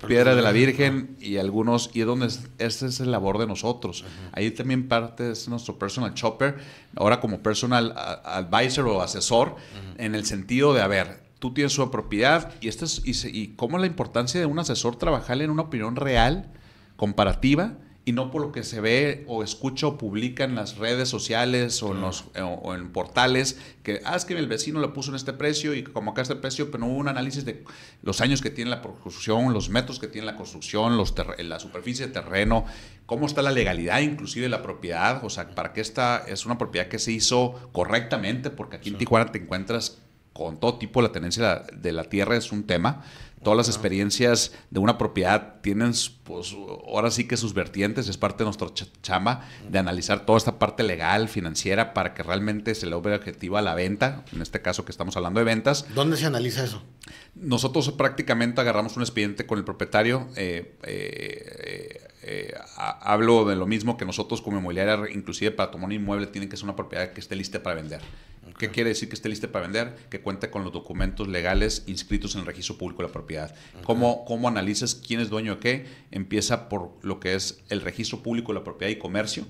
Speaker 2: piedras de la Virgen y algunos, y es donde es, es la labor de nosotros. Ahí también parte es nuestro personal chopper ahora como personal advisor o asesor, en el sentido de, a ver, tú tienes su propiedad y, esto es, y, y la importancia de un asesor trabajar en una opinión real, comparativa, y no por lo que se ve o escucha o publica en las redes sociales o en, los, eh, en portales, que, ah, es que el vecino lo puso en este precio y como acá este precio, pero no hubo un análisis de los años que tiene la construcción, los metros que tiene la construcción, los la superficie de terreno, cómo está la legalidad inclusive de la propiedad, o sea, para que esta es una propiedad que se hizo correctamente, porque aquí en Tijuana te encuentras con todo tipo, la tenencia de la tierra es un tema. Todas las experiencias de una propiedad tienen, pues, ahora sí que sus vertientes, es parte de nuestra chamba de analizar toda esta parte legal, financiera, para que realmente se logre a la venta, en este caso que estamos hablando de ventas. ¿Dónde se analiza eso? Nosotros prácticamente agarramos un expediente con el propietario, eh, eh, eh eh, hablo de lo mismo que nosotros como inmobiliaria, inclusive para tomar un inmueble tiene que ser una propiedad que esté lista para vender. ¿Qué quiere decir que esté lista para vender? Que cuente con los documentos legales inscritos en el registro público de la propiedad. ¿Cómo, ¿Cómo analizas quién es dueño de qué? Empieza por lo que es el registro público de la propiedad y comercio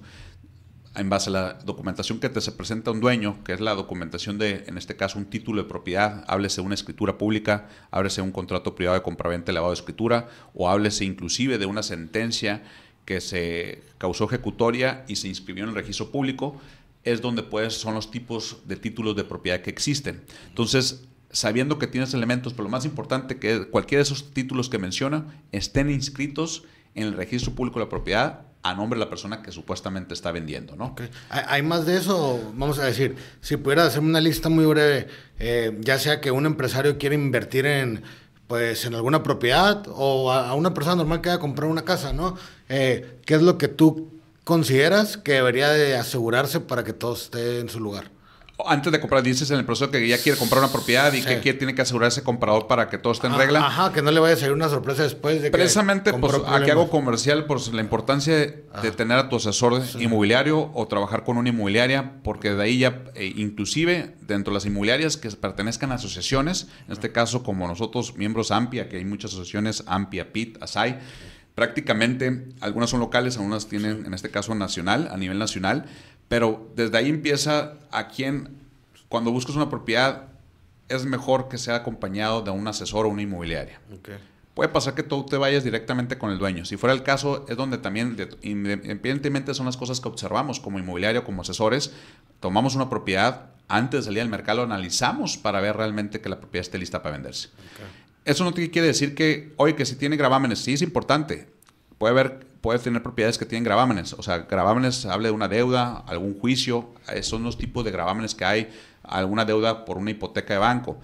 Speaker 2: en base a la documentación que te se presenta un dueño, que es la documentación de, en este caso, un título de propiedad, háblese una escritura pública, háblese un contrato privado de compraventa elevado de escritura, o háblese inclusive de una sentencia que se causó ejecutoria y se inscribió en el registro público, es donde pues son los tipos de títulos de propiedad que existen. Entonces, sabiendo que tienes elementos, pero lo más importante que cualquiera de esos títulos que menciona estén inscritos en el registro público de la propiedad a nombre de la persona que supuestamente está vendiendo,
Speaker 1: ¿no? Hay más de eso, vamos a decir, si pudiera hacerme una lista muy breve, eh, ya sea que un empresario quiere invertir en, pues, en alguna propiedad o a, una persona normal que vaya a comprar una casa, ¿no? Eh, ¿Qué es lo que tú
Speaker 2: consideras que debería de asegurarse para que todo esté en su lugar? antes de comprar, dices en el proceso que ya quiere comprar una propiedad y que tiene que asegurar ese comprador para que todo esté en ah, regla. Ajá,
Speaker 1: que no le vaya a salir una sorpresa después de Precisamente, pues, a aquí hago
Speaker 2: comercial, pues, la importancia de tener a tu asesor inmobiliario o trabajar con una inmobiliaria, porque de ahí ya, eh, inclusive dentro de las inmobiliarias que pertenezcan a asociaciones, en este caso como nosotros, miembros AMPIA, que hay muchas asociaciones, AMPIA, PIT, ASAI, prácticamente algunas son locales, algunas tienen, en este caso, nacional, a nivel nacional, pero desde ahí empieza a quien, cuando buscas una propiedad, es mejor que sea acompañado de un asesor o una inmobiliaria. Puede pasar que tú te vayas directamente con el dueño. Si fuera el caso, es donde también, independientemente, son las cosas que observamos como inmobiliario, como asesores. Tomamos una propiedad, antes de salir al mercado, analizamos para ver realmente que la propiedad esté lista para venderse. Eso no quiere decir que, oye, que si tiene gravámenes, sí es importante. Puede haber puede tener propiedades que tienen gravámenes. O sea, gravámenes, hable de una deuda, algún juicio, eh, son los tipos de gravámenes que hay, alguna deuda por una hipoteca de banco.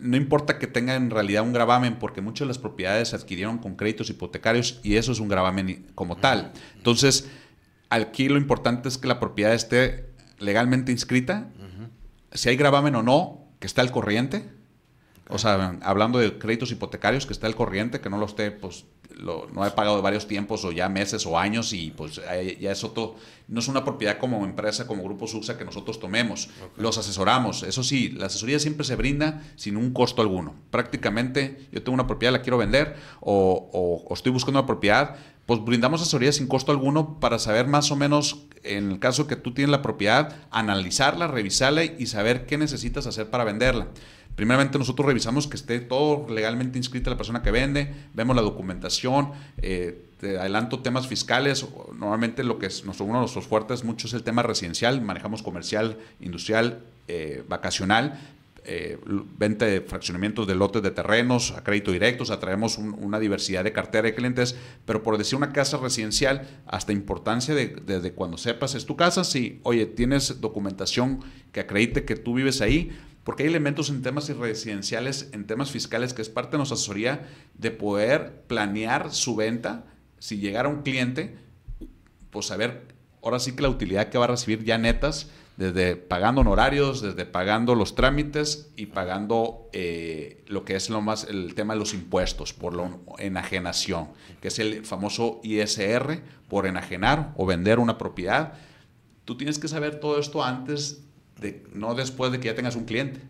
Speaker 2: no importa que tenga en realidad un gravamen, porque muchas de las propiedades se adquirieron con créditos hipotecarios y eso es un gravamen como tal. Entonces, aquí lo importante es que la propiedad esté legalmente inscrita, si hay gravamen o no, que está al corriente o sea, hablando de créditos hipotecarios, que está el corriente, que no lo esté, pues no he pagado varios tiempos o ya meses o años y pues ya es otro, no es una propiedad como empresa, como grupo Suxa que nosotros tomemos, los asesoramos, eso sí, la asesoría siempre se brinda sin un costo alguno, prácticamente yo tengo una propiedad, la quiero vender o, o, o estoy buscando una propiedad, pues brindamos asesoría sin costo alguno para saber más o menos, en el caso que tú tienes la propiedad, analizarla, revisarla y saber qué necesitas hacer para venderla primeramente nosotros revisamos que esté todo legalmente inscrita la persona que vende, vemos la documentación, eh, te adelanto temas fiscales, normalmente lo que es uno de nuestros fuertes mucho es el tema residencial, manejamos comercial, industrial, eh, vacacional, eh, venta de fraccionamientos de lotes de terrenos, a crédito directo, ...atraemos una diversidad de cartera de clientes, pero por decir una casa residencial, hasta importancia de, desde cuando sepas es tu casa, si, oye, tienes documentación que acredite que tú vives ahí, porque hay elementos en temas residenciales, en temas fiscales, que es parte de nuestra asesoría de poder planear su venta, si llegara un cliente, pues saber ahora sí que la utilidad que va a recibir ya netas, desde pagando honorarios, desde pagando los trámites y pagando eh, lo que es lo más el tema de los impuestos por la enajenación, que es el famoso ISR por enajenar o vender una propiedad. Tú tienes que saber todo esto antes no después de que ya tengas un cliente,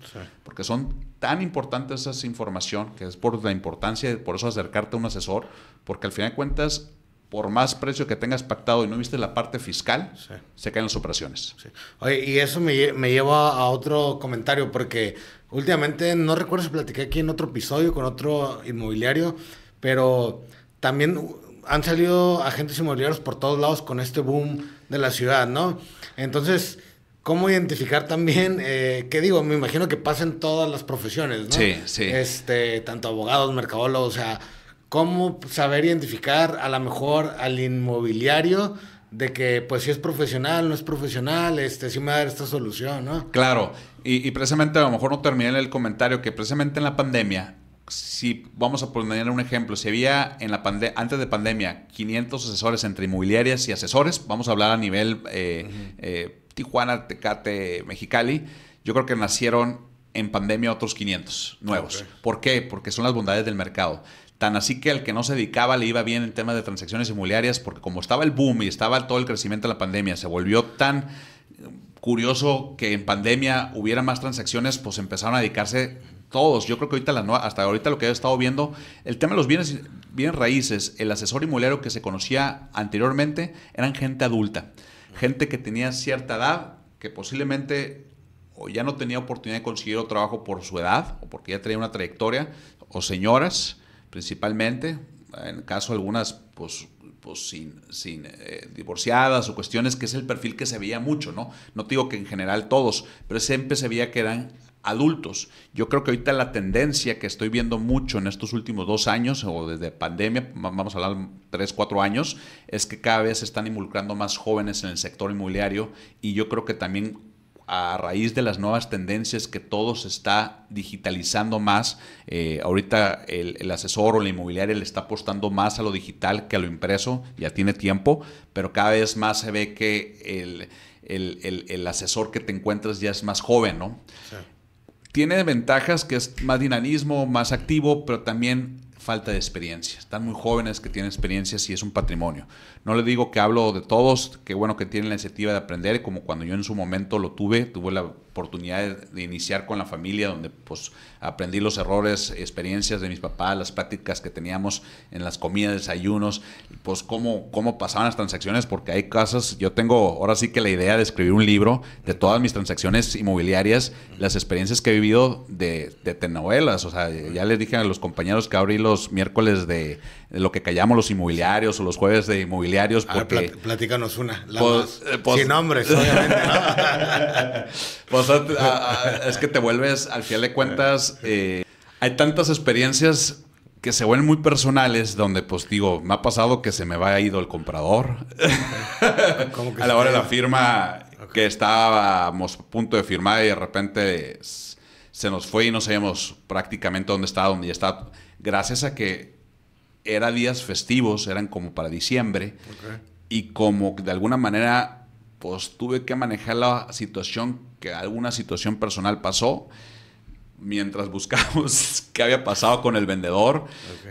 Speaker 2: porque son tan importantes esas información que es por la importancia por eso acercarte a un asesor, porque al final de cuentas, por más precio que tengas pactado y no viste la parte fiscal, se caen las operaciones. y eso me, me,
Speaker 1: lleva a otro comentario, porque últimamente, no recuerdo si platiqué aquí en otro episodio con otro inmobiliario, pero también han salido agentes inmobiliarios por todos lados con este boom de la ciudad, ¿no? Entonces, cómo identificar también, eh, qué digo, me imagino que pasa todas las profesiones, ¿no? Sí, sí. Este, tanto abogados, mercadólogos, o sea, cómo saber identificar a lo mejor al inmobiliario de que pues si es profesional, no es profesional, este, sí me va a dar esta solución, ¿no?
Speaker 2: Claro, y, precisamente a lo mejor no terminé en el comentario, que precisamente en la pandemia, si vamos a poner un ejemplo, si había en la antes de pandemia 500 asesores entre inmobiliarias y asesores, vamos a hablar a nivel eh, Tijuana, Tecate, Mexicali, yo creo que nacieron en pandemia otros 500 nuevos. ¿Por qué? Porque son las bondades del mercado. Tan así que al que no se dedicaba le iba bien en tema de transacciones inmobiliarias, porque como estaba el boom y estaba todo el crecimiento de la pandemia, se volvió tan curioso que en pandemia hubiera más transacciones, pues empezaron a dedicarse todos. Yo creo que ahorita hasta ahorita lo que he estado viendo, el tema de los bienes, bienes raíces, el asesor inmobiliario que se conocía anteriormente eran gente adulta gente que tenía cierta edad, que posiblemente o ya no tenía oportunidad de conseguir otro trabajo por su edad, o porque ya tenía una trayectoria, o señoras principalmente, en el caso de algunas pues, pues sin, sin eh, divorciadas o cuestiones, que es el perfil que se veía mucho, ¿no? No digo que en general todos, pero siempre se veía que eran adultos. Yo creo que ahorita la tendencia que estoy viendo mucho en estos últimos dos años o desde pandemia, vamos a hablar tres, cuatro años, es que cada vez se están involucrando más jóvenes en el sector inmobiliario y yo creo que también a raíz de las nuevas tendencias que todo se está digitalizando más. Eh, ahorita el, asesor o la inmobiliaria le está apostando más a lo digital que a lo impreso, ya tiene tiempo, pero cada vez más se ve que el, el asesor que te encuentras ya es más joven, ¿no? Sí tiene ventajas que es más dinamismo, más activo, pero también falta de experiencia. Están muy jóvenes que tienen experiencias y es un patrimonio. No le digo que hablo de todos, Qué bueno que tienen la iniciativa de aprender, como cuando yo en su momento lo tuve, tuve la oportunidad de, iniciar con la familia, donde pues aprendí los errores, experiencias de mis papás, las prácticas que teníamos en las comidas, desayunos, pues cómo, cómo pasaban las transacciones, porque hay casas, yo tengo ahora sí que la idea de escribir un libro de todas mis transacciones inmobiliarias, las experiencias que he vivido de, de telenovelas, o sea, ya les dije a los compañeros que abrí los miércoles de eh, lo que callamos los inmobiliarios o los jueves de inmobiliarios. Ah, porque,
Speaker 1: una. Pues, eh, pues, sin nombres, obviamente.
Speaker 2: [laughs] pues, es que te vuelves, al final de cuentas, eh, hay tantas experiencias que se vuelven muy personales, donde pues digo, me ha pasado que se me va ido el comprador. [laughs] [laughs] a la hora de la firma que estábamos a punto de firmar y de repente se nos fue y no sabemos prácticamente dónde estaba, dónde ya está. Gracias a que era días festivos, eran como para diciembre. Y como de alguna manera, pues tuve que manejar la situación, que alguna situación personal pasó mientras buscamos [laughs] qué había pasado con el vendedor,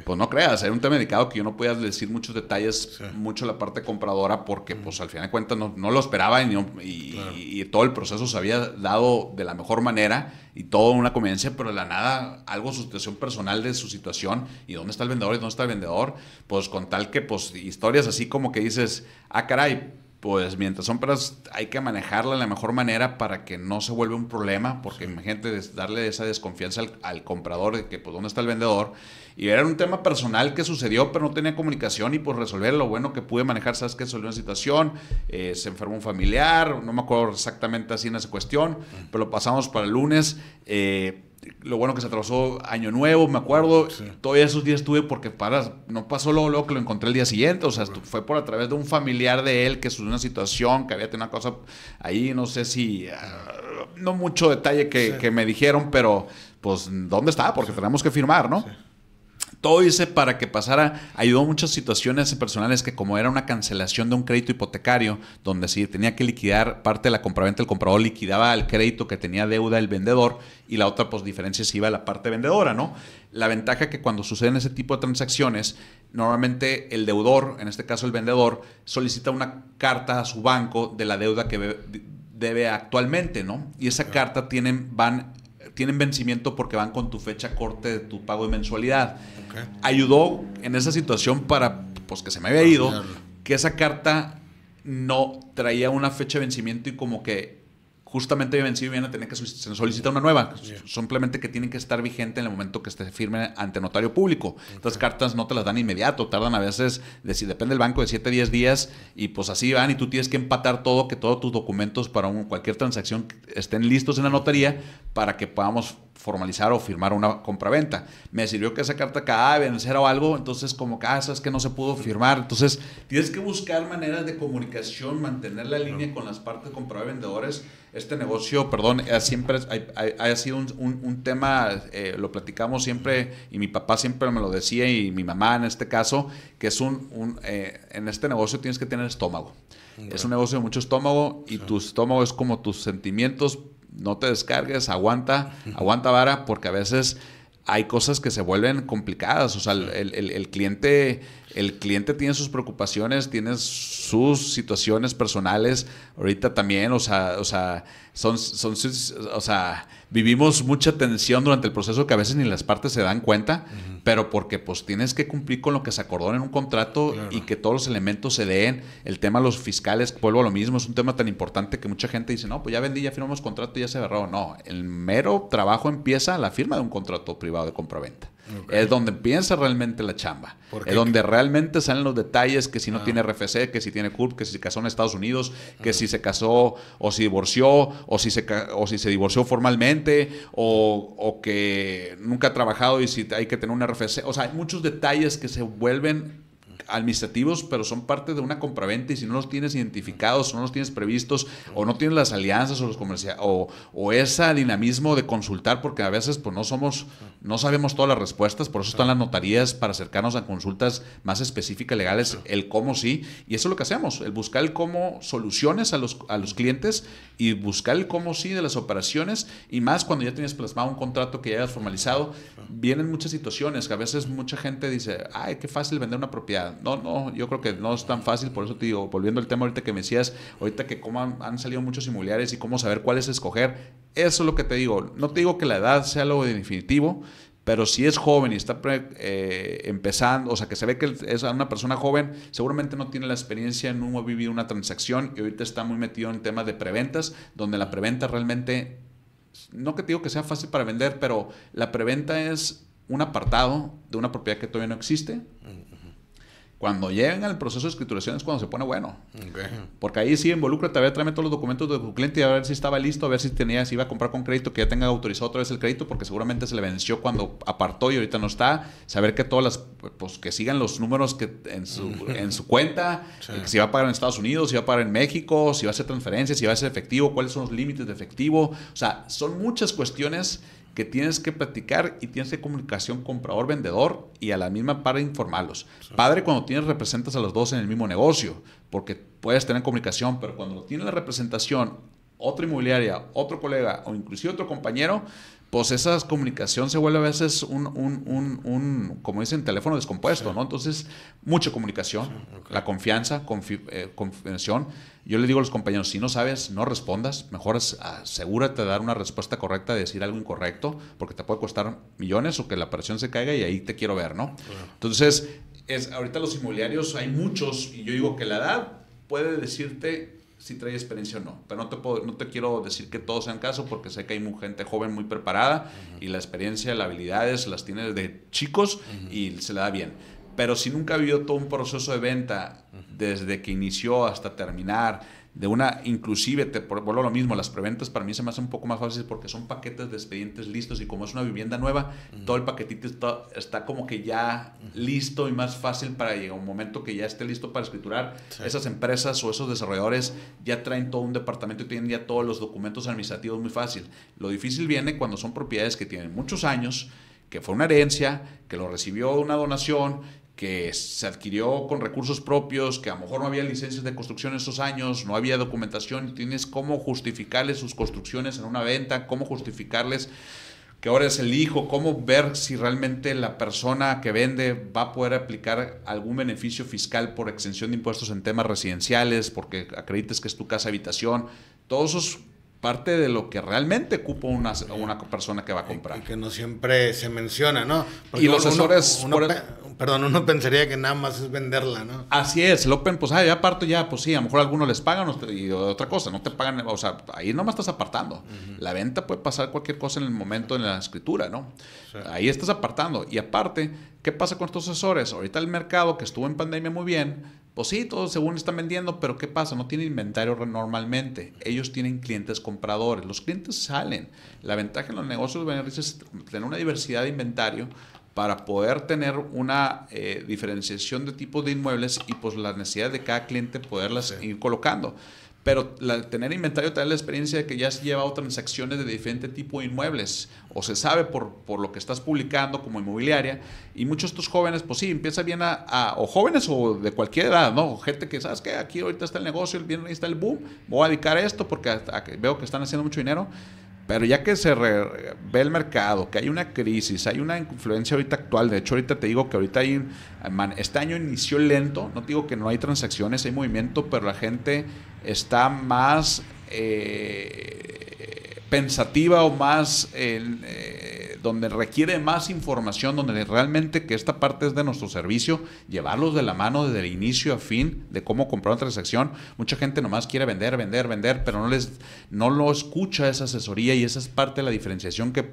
Speaker 2: pues no creas, era un tema delicado que yo no podía decir muchos detalles, mucho la parte compradora, porque pues al final de cuentas no, lo esperaba y, todo el proceso se había dado de la mejor manera y todo una conveniencia, pero de la nada algo su situación personal de su situación y dónde está el vendedor y dónde está el vendedor, pues con tal que pues historias así como que dices, ah caray, pues mientras son pero hay que manejarla de la mejor manera para que no se vuelva un problema, porque imagínate darle esa desconfianza al, comprador de que pues dónde está el vendedor. Y era un tema personal que sucedió, pero no tenía comunicación y pues resolver lo bueno que pude manejar, sabes que salió una situación, eh, se enfermó un familiar, no me acuerdo exactamente así en esa cuestión, pero lo pasamos para el lunes. Eh, lo bueno que se atrasó Año Nuevo, me acuerdo. todos esos días estuve porque para no pasó luego, luego, que lo encontré el día siguiente. O sea, fue por a través de un familiar de él que subió una situación, que había tenido una cosa ahí, no sé si. Ah, no mucho detalle que, me dijeron, pero pues, ¿dónde está? Porque tenemos que firmar, ¿no? todo hice para que pasara. Ayudó muchas situaciones personales que como era una cancelación de un crédito hipotecario, donde si tenía que liquidar parte de la compraventa, el comprador liquidaba el crédito que tenía deuda el vendedor y la otra pues diferencia se iba a la parte vendedora, ¿no? La ventaja que cuando suceden ese tipo de transacciones, normalmente el deudor, en este caso el vendedor, solicita una carta a su banco de la deuda que debe actualmente, ¿no? Y esa carta tienen, van tienen vencimiento porque van con tu fecha corte de tu pago de mensualidad. Ayudó en esa situación para pues que se me había ido, que esa carta no traía una fecha de vencimiento y como que justamente vencido y a tener que solicitar una nueva. Simplemente que tienen que estar vigente en el momento que esté firme ante notario público. Estas cartas no te las dan inmediato, tardan a veces, depende del banco, de 7 a 10 días y pues así van y tú tienes que empatar todo, que todos tus documentos para cualquier transacción estén listos en la notaría para que podamos formalizar o firmar una compraventa. Me sirvió que esa carta cada vencer o algo, entonces como casas ah, sabes que no se pudo firmar. Entonces tienes que buscar maneras de comunicación, mantener la línea con las partes vendedores Este negocio, perdón, eh, siempre ha, sido un, tema, eh, lo platicamos siempre y mi papá siempre me lo decía y mi mamá en este caso, que es un, eh, en este negocio tienes que tener estómago. Es un negocio de mucho estómago y tu estómago es como tus sentimientos no te descargues, aguanta, aguanta vara, porque a veces hay cosas que se vuelven complicadas. O sea, el, el cliente el cliente tiene sus preocupaciones, tiene sus situaciones personales, ahorita también, o sea, o sea, son, o sea, vivimos mucha tensión durante el proceso que a veces ni las partes se dan cuenta, pero porque pues tienes que cumplir con lo que se acordó en un contrato y que todos los elementos se den, el tema de los fiscales, vuelvo a lo mismo, es un tema tan importante que mucha gente dice, no, pues ya vendí, ya firmamos contrato, ya se agarró, no, el mero trabajo empieza a la firma de un contrato privado de compraventa. Es donde piensa realmente la chamba. Es donde realmente salen los detalles, que si no ah. tiene RFC, que si tiene CURP, que si se casó en Estados Unidos, que ah. si se casó o si divorció, o si se, o si se divorció formalmente, o, o que nunca ha trabajado y si hay que tener un RFC. O sea, hay muchos detalles que se vuelven administrativos, pero son parte de una compraventa y si no los tienes identificados, o no los tienes previstos, o no tienes las alianzas o los comerciales, o, o ese dinamismo de consultar, porque a veces pues no somos, no sabemos todas las respuestas, por eso están las notarías para acercarnos a consultas más específicas legales, el cómo sí, y eso es lo que hacemos, el buscar el cómo soluciones a los, a los clientes y buscar el cómo sí de las operaciones, y más cuando ya tienes plasmado un contrato que ya hayas formalizado, vienen muchas situaciones que a veces mucha gente dice, ay, qué fácil vender una propiedad. No, no, yo creo que no es tan fácil, por eso te digo, volviendo al tema ahorita que me decías, ahorita que cómo han, salido muchos similares y cómo saber cuál es escoger, eso es lo que te digo. No te digo que la edad sea algo definitivo, pero si es joven y está eh, empezando, o sea, que se ve que es una persona joven, seguramente no tiene la experiencia, no ha vivido una transacción y ahorita está muy metido en tema de preventas, donde la preventa realmente, no que te digo que sea fácil para vender, pero la preventa es un apartado de una propiedad que todavía no existe cuando llegan al proceso de escrituración es cuando se pone bueno. Porque ahí sí, involucra a tráeme todos los documentos de tu cliente y a ver si estaba listo, a ver si tenía, si iba a comprar con crédito, que ya tenga autorizado otra vez el crédito, porque seguramente se le venció cuando apartó y ahorita no está. Saber que todas las, pues que sigan los números que en su, en su cuenta, que si va a pagar en Estados Unidos, si va a pagar en México, si va a hacer transferencias, si va a hacer efectivo, cuáles son los límites de efectivo. O sea, son muchas cuestiones que tienes que practicar y tienes que comunicación comprador-vendedor y a la misma para informarlos. Padre cuando tienes representas a los dos en el mismo negocio, porque puedes tener comunicación, pero cuando tienes la representación, otra inmobiliaria, otro colega o inclusive otro compañero, pues esa comunicación se vuelve a veces un, un, un, un como dicen, teléfono descompuesto, ¿no? Entonces, mucha comunicación, la confianza, confi eh, Yo le digo a los compañeros, si no sabes, no respondas, mejor asegúrate de dar una respuesta correcta, de decir algo incorrecto, porque te puede costar millones o que la presión se caiga y ahí te quiero ver, ¿no? Entonces, es, ahorita los inmobiliarios hay muchos, y yo digo que la edad puede decirte si trae experiencia o no. Pero no te, puedo, no te quiero decir que todos sean caso porque sé que hay mucha gente joven muy preparada y la experiencia, las habilidades las tiene de chicos y se le da bien. Pero si nunca vio todo un proceso de venta desde que inició hasta terminar, de una, inclusive, te vuelvo lo mismo, las preventas para mí se me hace un poco más fácil porque son paquetes de expedientes listos y como es una vivienda nueva, todo el paquetito está, como que ya listo y más fácil para llegar a un momento que ya esté listo para escriturar. Esas empresas o esos desarrolladores ya traen todo un departamento y tienen ya todos los documentos administrativos muy fácil. Lo difícil viene cuando son propiedades que tienen muchos años, que fue una herencia, que lo recibió una donación que se adquirió con recursos propios, que a lo mejor no había licencias de construcción en esos años, no había documentación, tienes cómo justificarles sus construcciones en una venta, cómo justificarles que ahora es el hijo, cómo ver si realmente la persona que vende va a poder aplicar algún beneficio fiscal por exención de impuestos en temas residenciales, porque acredites que es tu casa habitación. Todos esos parte de lo que realmente ocupa una, una persona que va a comprar. Y que no siempre se menciona, ¿no? y los asesores... E-
Speaker 1: perdón, uno pensaría que nada más es venderla, ¿no?
Speaker 2: Así es, lo pues ya parto ya, pues sí, a lo mejor algunos les pagan y otra cosa, no te pagan, o sea, ahí nomás estás apartando. La venta puede pasar cualquier cosa en el momento en la escritura, ¿no? Ahí estás apartando. Y aparte, ¿qué pasa con estos asesores? Ahorita el mercado que estuvo en pandemia muy bien, pues sí, todos según están vendiendo, pero ¿qué pasa? No tienen inventario normalmente. Ellos tienen clientes compradores. Los clientes salen. La ventaja en los negocios beneficios es tener una diversidad de inventario para poder tener una eh, diferenciación de tipos de inmuebles y pues las necesidades de cada cliente poderlas ir colocando pero tener inventario tener la experiencia de que ya has llevado transacciones de diferente tipo de inmuebles, o se sabe por, por lo que estás publicando como inmobiliaria, y muchos de estos jóvenes, pues sí, empieza bien a, o jóvenes o de cualquier edad, ¿no? Gente que, ¿sabes que Aquí ahorita está el negocio, el ahí está el boom, voy a dedicar a esto porque veo que están haciendo mucho dinero. Pero ya que se ve el mercado, que hay una crisis, hay una influencia ahorita actual, de hecho ahorita te digo que ahorita hay, este año inició lento, no te digo que no hay transacciones, hay movimiento, pero la gente está más eh, pensativa o más... Eh, eh, donde requiere más información, donde realmente que esta parte es de nuestro servicio, llevarlos de la mano desde el inicio a fin de cómo comprar una transacción. Mucha gente nomás quiere vender, vender, vender, pero no les no lo escucha esa asesoría y esa es parte de la diferenciación que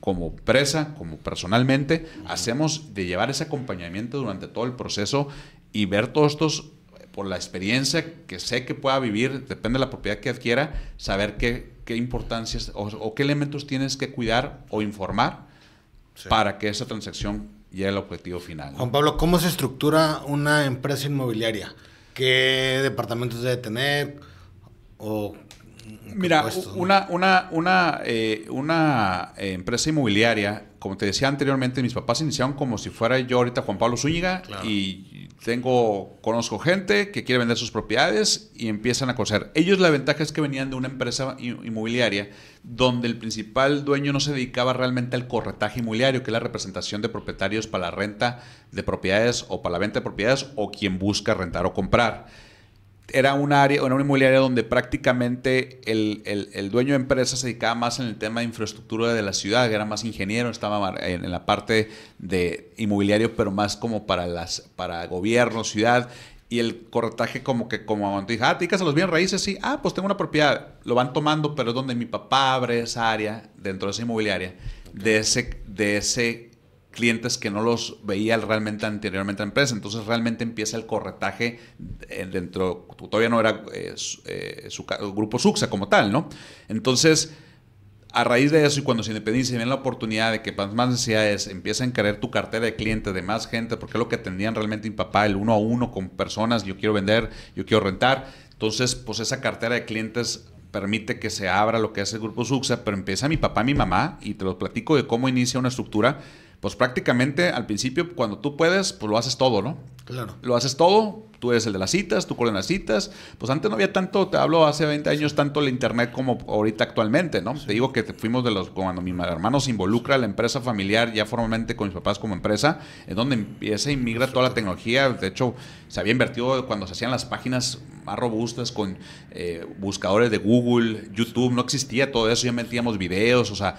Speaker 2: como empresa, como personalmente, hacemos de llevar ese acompañamiento durante todo el proceso y ver todos estos por la experiencia que sé que pueda vivir, depende de la propiedad que adquiera, saber qué, qué importancias o, qué elementos tienes que cuidar o informar para que esa transacción llegue al objetivo final.
Speaker 1: Juan Pablo, ¿cómo se estructura una empresa inmobiliaria? ¿Qué
Speaker 2: departamentos debe tener? O, Mira, una, una, una, eh, una eh, empresa inmobiliaria, como te decía anteriormente, mis papás iniciaron como si fuera yo ahorita Juan Pablo Zúñiga y tengo, conozco gente que quiere vender sus propiedades y empiezan a coser. Ellos la ventaja es que venían de una empresa inmobiliaria donde el principal dueño no se dedicaba realmente al corretaje inmobiliario, que es la representación de propietarios para la renta de propiedades o para la venta de propiedades o quien busca rentar o comprar era un área, era una inmobiliaria donde prácticamente el, dueño de empresa se dedicaba más en el tema de infraestructura de la ciudad, que era más ingeniero, estaba en, la parte de inmobiliario, pero más como para las para gobierno, ciudad. Y el corretaje como que, como te dije, ah, te a los bien raíces, sí, ah, pues tengo una propiedad. Lo van tomando, pero es donde mi papá abre esa área dentro de esa inmobiliaria, de ese, de ese clientes que no los veía realmente anteriormente a la empresa. Entonces realmente empieza el corretaje eh, dentro, todavía no era eh, su, eh, grupo Suxa como tal, ¿no? Entonces, a raíz de eso y cuando se independiza y viene la oportunidad de que más necesidades empiezan a querer tu cartera de clientes, de más gente, porque es lo que atendían realmente mi papá, el uno a uno con personas, yo quiero vender, yo quiero rentar. Entonces, pues esa cartera de clientes permite que se abra lo que es el grupo Suxa, pero empieza mi papá, mi mamá, y te lo platico de cómo inicia una estructura pues prácticamente al principio, cuando tú puedes, pues lo haces todo, ¿no? Claro. Lo haces todo, tú eres el de las citas, tú coordinas citas. Pues antes no había tanto, te hablo hace 20 años, tanto el internet como ahorita actualmente, ¿no? Te digo que fuimos de los, cuando mi hermano se involucra en la empresa familiar, ya formalmente con mis papás como empresa, en donde empieza a inmigrar toda la tecnología. De hecho, se había invertido cuando se hacían las páginas más robustas con eh, buscadores de Google, YouTube, no existía todo eso, ya metíamos videos, o sea,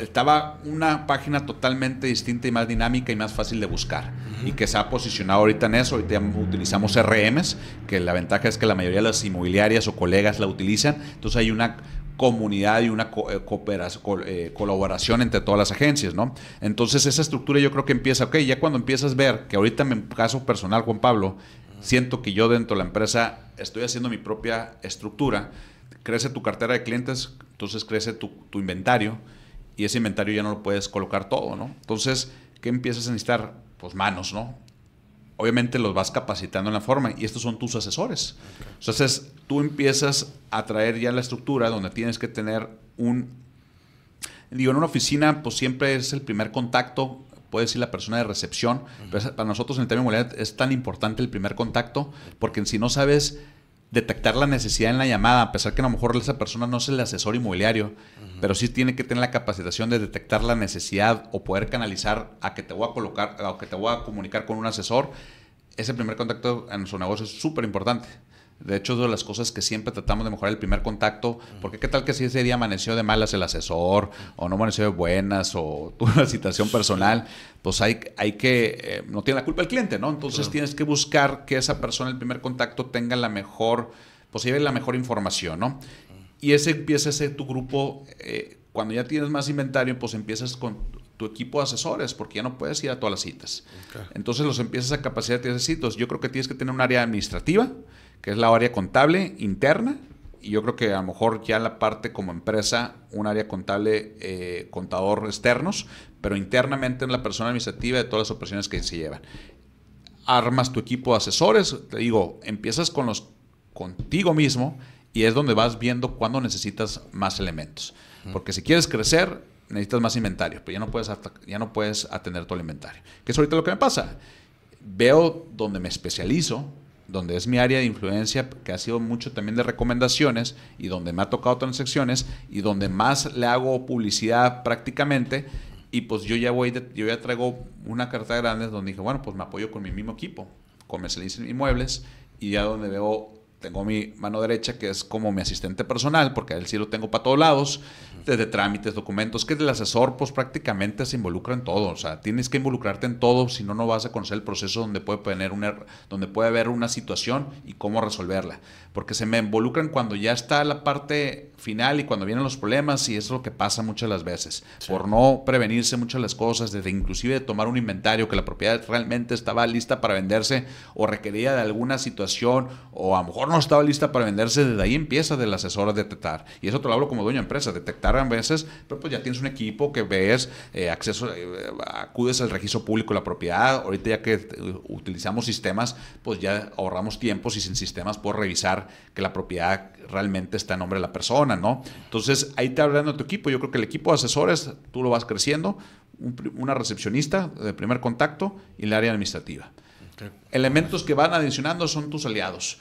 Speaker 2: estaba una página totalmente distinta y más dinámica y más fácil de buscar. Y que se ha posicionado ahorita en eso, ahorita utilizamos el, CRMs, que la ventaja es que la mayoría de las inmobiliarias o colegas la utilizan. Entonces hay una comunidad y una eh, cooperación, eh, colaboración entre todas las agencias, ¿no? Entonces esa estructura yo creo que empieza, ok, ya cuando empiezas a ver, que ahorita en mi caso personal, Juan Pablo, siento que yo dentro de la empresa estoy haciendo mi propia estructura, crece tu cartera de clientes, entonces crece tu, tu inventario y ese inventario ya no lo puedes colocar todo, ¿no? Entonces, ¿qué empiezas a necesitar? Pues manos, ¿no? obviamente los vas capacitando en la forma y estos son tus asesores. Entonces, tú empiezas a traer ya la estructura donde tienes que tener un... Digo, en una oficina, pues siempre es el primer contacto, puede ser la persona de recepción, pero para nosotros en el tema de es tan importante el primer contacto, porque si no sabes detectar la necesidad en la llamada, a pesar que a lo mejor esa persona no es el asesor inmobiliario, pero sí tiene que tener la capacitación de detectar la necesidad o poder canalizar a que te voy a colocar o que te voy a comunicar con un asesor. Ese primer contacto en su negocio es súper importante. De hecho, es de las cosas que siempre tratamos de mejorar el primer contacto, porque qué tal que si ese día amaneció de malas el asesor, o no amaneció de buenas, o [laughs] tuvo una situación personal, pues hay, hay que, eh, no tiene la culpa el cliente, ¿no? Entonces tienes que buscar que esa persona, el primer contacto, tenga la mejor, posible pues la mejor información, ¿no? Y ese empieza a ser tu grupo, eh, cuando ya tienes más inventario, pues empiezas con tu equipo de asesores, porque ya no puedes ir a todas las citas. Entonces los empiezas a capacitar a citas. Yo creo que tienes que tener un área administrativa, que es la área contable interna. Y yo creo que a lo mejor ya la parte como empresa, un área contable, eh, contador externos, pero internamente en la persona administrativa de todas las operaciones que se llevan. Armas tu equipo de asesores, te digo, empiezas con los contigo mismo y es donde vas viendo cuándo necesitas más elementos. Porque si quieres crecer, necesitas más inventario, pero ya no puedes, ya no puedes atender todo el inventario. Que es ahorita lo que me pasa. Veo donde me especializo, donde es mi área de influencia, que ha sido mucho también de recomendaciones y donde me ha tocado transacciones y donde más le hago publicidad prácticamente. Y pues yo ya voy, yo ya traigo una carta grande donde dije, bueno, pues me apoyo con mi mismo equipo, comercializo inmuebles y ya donde veo tengo mi mano derecha que es como mi asistente personal, porque él sí lo tengo para todos lados, desde trámites, documentos, que es el asesor pues prácticamente se involucra en todo, o sea, tienes que involucrarte en todo, si no, no vas a conocer el proceso donde puede, tener una, er-, donde puede haber una situación y cómo resolverla, porque se me involucran cuando ya está la parte final y cuando vienen los problemas y es lo que pasa muchas las veces. Por no prevenirse muchas las cosas, desde inclusive tomar un inventario que la propiedad realmente estaba lista para venderse o requería de alguna situación o a lo mejor no estaba lista para venderse, desde ahí empieza del asesor a detectar. Y eso te lo hablo como dueño de empresa, detectar a veces, pero pues ya tienes un equipo que ves, eh, acceso, eh, acudes al registro público de la propiedad, ahorita ya que eh, utilizamos sistemas, pues ya ahorramos tiempos y sin sistemas por revisar que la propiedad realmente está en nombre de la persona, ¿no? Entonces, ahí te hablando de tu equipo. Yo creo que el equipo de asesores, tú lo vas creciendo, una recepcionista de primer contacto y el área administrativa. Elementos que van adicionando son tus aliados.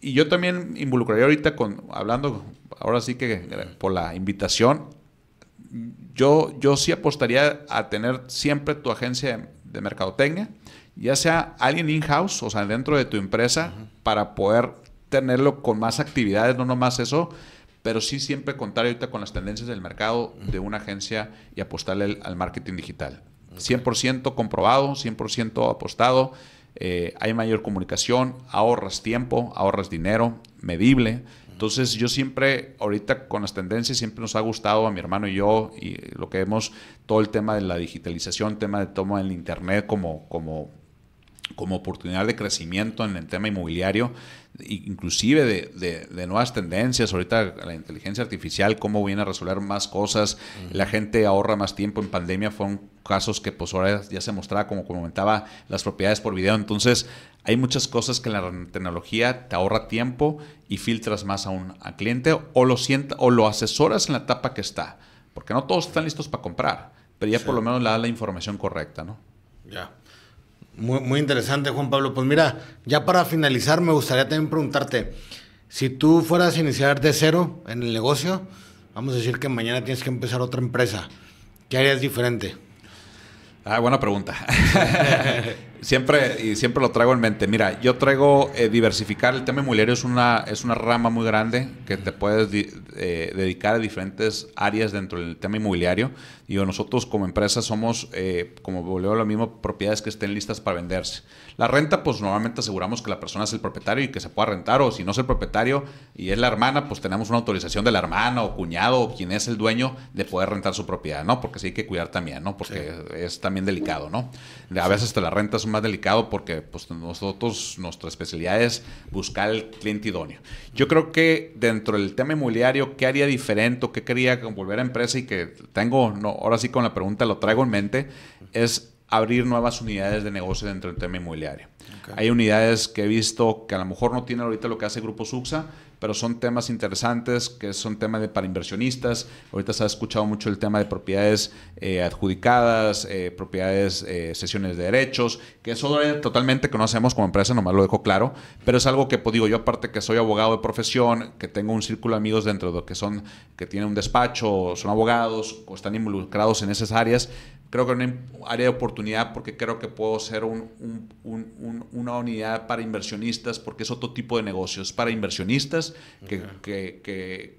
Speaker 2: Y yo también involucraría ahorita con, hablando, ahora sí que eh, por la invitación, yo, yo sí apostaría a tener siempre tu agencia de mercadotecnia, ya sea alguien in-house, o sea, dentro de tu empresa, para poder tenerlo con más actividades, no nomás eso, pero sí siempre contar ahorita con las tendencias del mercado de una agencia y apostarle al marketing digital. 100% comprobado, 100% apostado, eh, hay mayor comunicación, ahorras tiempo, ahorras dinero, medible. Entonces yo siempre, ahorita con las tendencias, siempre nos ha gustado a mi hermano y yo, y lo que vemos, todo el tema de la digitalización, tema de toma del Internet como, como como oportunidad de crecimiento en el tema inmobiliario, inclusive de, de, nuevas tendencias, ahorita la inteligencia artificial, cómo viene a resolver más cosas, la gente ahorra más tiempo, en pandemia fueron casos que pues ahora ya se mostraba, como comentaba, las propiedades por video, entonces hay muchas cosas que la tecnología te ahorra tiempo y filtras más a un cliente o lo, o lo asesoras en la etapa que está, porque no todos están listos para comprar, pero ya por lo menos le da la información correcta, ¿no? Ya. Muy, muy interesante, Juan Pablo. Pues mira, ya para finalizar, me gustaría también preguntarte,
Speaker 1: si tú fueras a iniciar de cero en el negocio, vamos a decir que mañana tienes que empezar
Speaker 2: otra empresa, ¿qué harías diferente? Ah, buena pregunta. [laughs] siempre, y siempre lo traigo en mente. Mira, yo traigo eh, diversificar. El tema inmobiliario es una, es una rama muy grande que te puedes eh, dedicar a diferentes áreas dentro del tema inmobiliario. Y nosotros como empresa somos, eh, como volvemos lo mismo, propiedades que estén listas para venderse. La renta, pues normalmente aseguramos que la persona es el propietario y que se pueda rentar, o si no es el propietario y es la hermana, pues tenemos una autorización de la hermana o cuñado o quien es el dueño de poder rentar su propiedad, ¿no? Porque sí hay que cuidar también, ¿no? Porque es también delicado, ¿no? A veces hasta la renta es más delicado porque pues nosotros, nuestra especialidad es buscar el cliente idóneo. Yo creo que dentro del tema inmobiliario, ¿qué haría diferente o qué quería volver a empresa y que tengo, no, ahora sí con la pregunta lo traigo en mente, es abrir nuevas unidades de negocio dentro del tema inmobiliario. Hay unidades que he visto que a lo mejor no tienen ahorita lo que hace Grupo Suxa, pero son temas interesantes, que son temas de, para inversionistas. Ahorita se ha escuchado mucho el tema de propiedades eh, adjudicadas, eh, propiedades, eh, sesiones de derechos, que eso totalmente que no hacemos como empresa, nomás lo dejo claro, pero es algo que, pues, digo, yo aparte que soy abogado de profesión, que tengo un círculo de amigos dentro de lo que son, que tienen un despacho, son abogados o están involucrados en esas áreas, creo que un área de oportunidad porque creo que puedo ser una unidad para inversionistas porque es otro tipo de negocios para inversionistas que,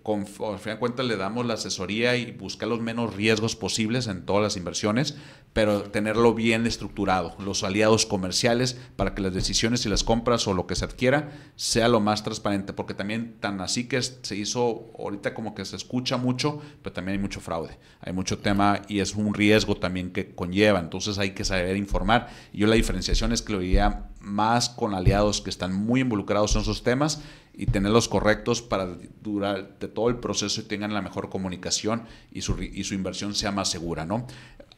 Speaker 2: a al de cuentas le damos la asesoría y buscar los menos riesgos posibles en todas las inversiones, pero tenerlo bien estructurado, los aliados comerciales para que las decisiones y las compras o lo que se adquiera sea lo más transparente, porque también tan así que se hizo ahorita como que se escucha mucho, pero también hay mucho fraude, hay mucho tema y es un riesgo también que conlleva, entonces hay que saber informar. Yo la diferenciación es que lo diría más con aliados que están muy involucrados en esos temas y tenerlos correctos para durante todo el proceso y tengan la mejor comunicación y su, y su inversión sea más segura, ¿no?